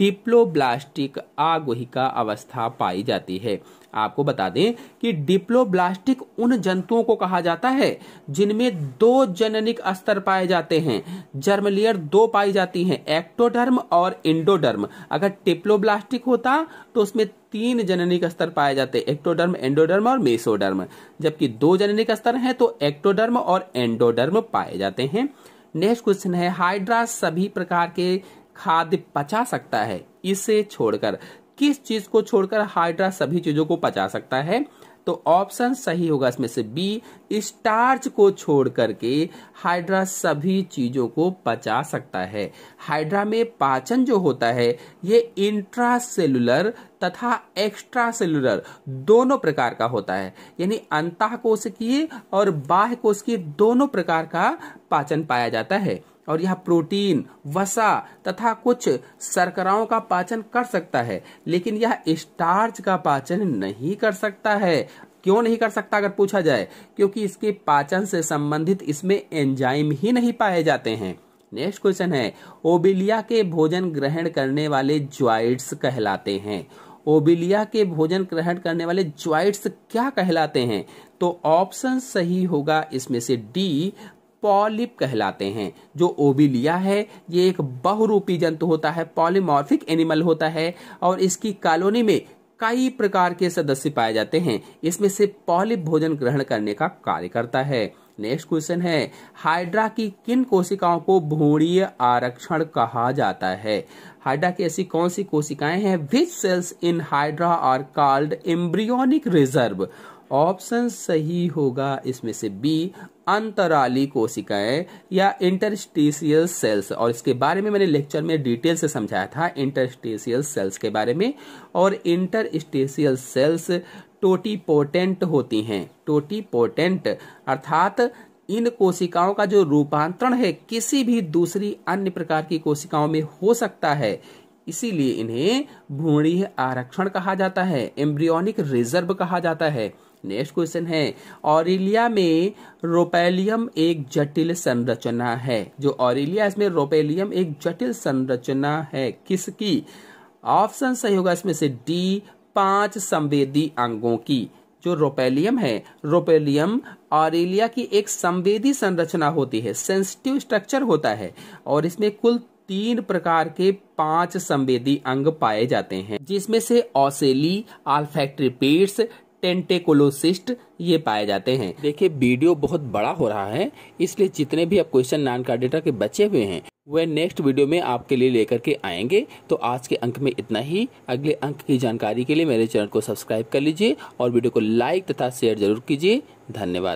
डिप्लोब्लास्टिक आगवहिका अवस्था पाई जाती है आपको बता दें कि डिप्लोब्लास्टिक उन जंतुओं को कहा जाता है जिनमें दो जननिक स्तर पाए जाते हैं जर्म लेयर दो पाई जाती हैं एक्टोडर्म और इंडोडर्म अगर टिप्लोब्लास्टिक होता तो उसमें तीन जननिक स्तर पाए जाते हैं एक्टोडर्म एंडोडर्म और मेसोडर्म जबकि दो जननिक स्तर हैं तो एक्टोडर्म और एंडोडर्म पाए जाते हैं नेक्स्ट क्वेश्चन है हाइड्रा सभी प्रकार के खाद्य पचा सकता है इसे छोड़कर किस चीज को छोड़कर हाइड्रा सभी चीजों को पचा सकता है तो ऑप्शन सही होगा इसमें से बी स्टार्च को छोड़ करके हाइड्रा सभी चीजों को पचा सकता है हाइड्रा में पाचन जो होता है ये इंट्रासेलुलर तथा एक्स्ट्रा सेलुलर दोनों प्रकार का होता है यानी अंतः कोश की और बाह्य कोश की दोनों प्रकार का पाचन पाया जाता है और यह प्रोटीन वसा तथा कुछ सरकराओं का पाचन कर सकता है लेकिन यह स्टार्च का पाचन नहीं कर सकता है क्यों नहीं कर सकता अगर पूछा जाए क्योंकि इसके पाचन से संबंधित इसमें एंजाइम ही नहीं पाए जाते हैं नेक्स्ट क्वेश्चन है ओबिलिया के भोजन ग्रहण करने वाले ज्वाइट्स कहलाते हैं ओबिलिया के भोजन ग्रहण करने वाले ज्वाइट्स क्या कहलाते हैं तो ऑप्शन सही होगा इसमें से डी पॉलिप कहलाते हैं जो ओबिलिया है ये एक बहुरूपी जंतु होता है पॉलीमॉर्फिक एनिमल होता है और इसकी कॉलोनी में कई प्रकार के सदस्य पाए जाते हैं इसमें से पॉलिप भोजन ग्रहण करने का कार्य करता है नेक्स्ट क्वेश्चन है हाइड्रा की किन कोशिकाओं को भूणीय आरक्षण कहा जाता है हाइड्रा की ऐसी कौन सी कोशिकाएं हैं which cells in Hydra are called embryonic reserve option सही होगा इसमें से बी अंतराली कोशिकाएं या इंटरस्टेशियल सेल्स और इसके बारे में मैंने लेक्चर में डिटेल से समझाया था इंटरस्टेशियल सेल्स के बारे में और इंटरस्टेशियल सेल्स टोटीपोटेंट होती हैं टोटीपोटेंट अर्थात इन कोशिकाओं का जो रूपांतरण है किसी भी दूसरी अन्य प्रकार की कोशिकाओं में हो सकता है इसीलिए इन्हें भ्रूणीय आरक्षण कहा जाता है एम्ब्रियोनिक रिजर्व कहा जाता है नेक्स्ट क्वेश्चन है ऑरिलिया में रोपेलियम एक जटिल संरचना है जो ऑरिलिया इसमें रोपेलियम एक जटिल संरचना है किसकी ऑप्शन सही होगा इसमें से डी पांच संवेदी अंगों की जो रोपेलियम है रोपेलियम ऑरिलिया की एक संवेदी संरचना होती है सेंसिटिव स्ट्रक्चर होता है और इसमें कुल तीन प्रकार के पांच संवेदी अंग पाए जाते हैं जिसमें से ऑसेली आल्फेक्ट्री पेट्स टेंटेकोलोसिस्ट ये पाए जाते हैं देखिए वीडियो बहुत बड़ा हो रहा है इसलिए जितने भी अब क्वेश्चन नान कार्डेटा के बचे हुए हैं वह नेक्स्ट वीडियो में आपके लिए लेकर के आएंगे तो आज के अंक में इतना ही अगले अंक की जानकारी के लिए मेरे चैनल को सब्सक्राइब कर लीजिए और वीडियो को लाइक तथा शेयर जरूर कीजिए धन्यवाद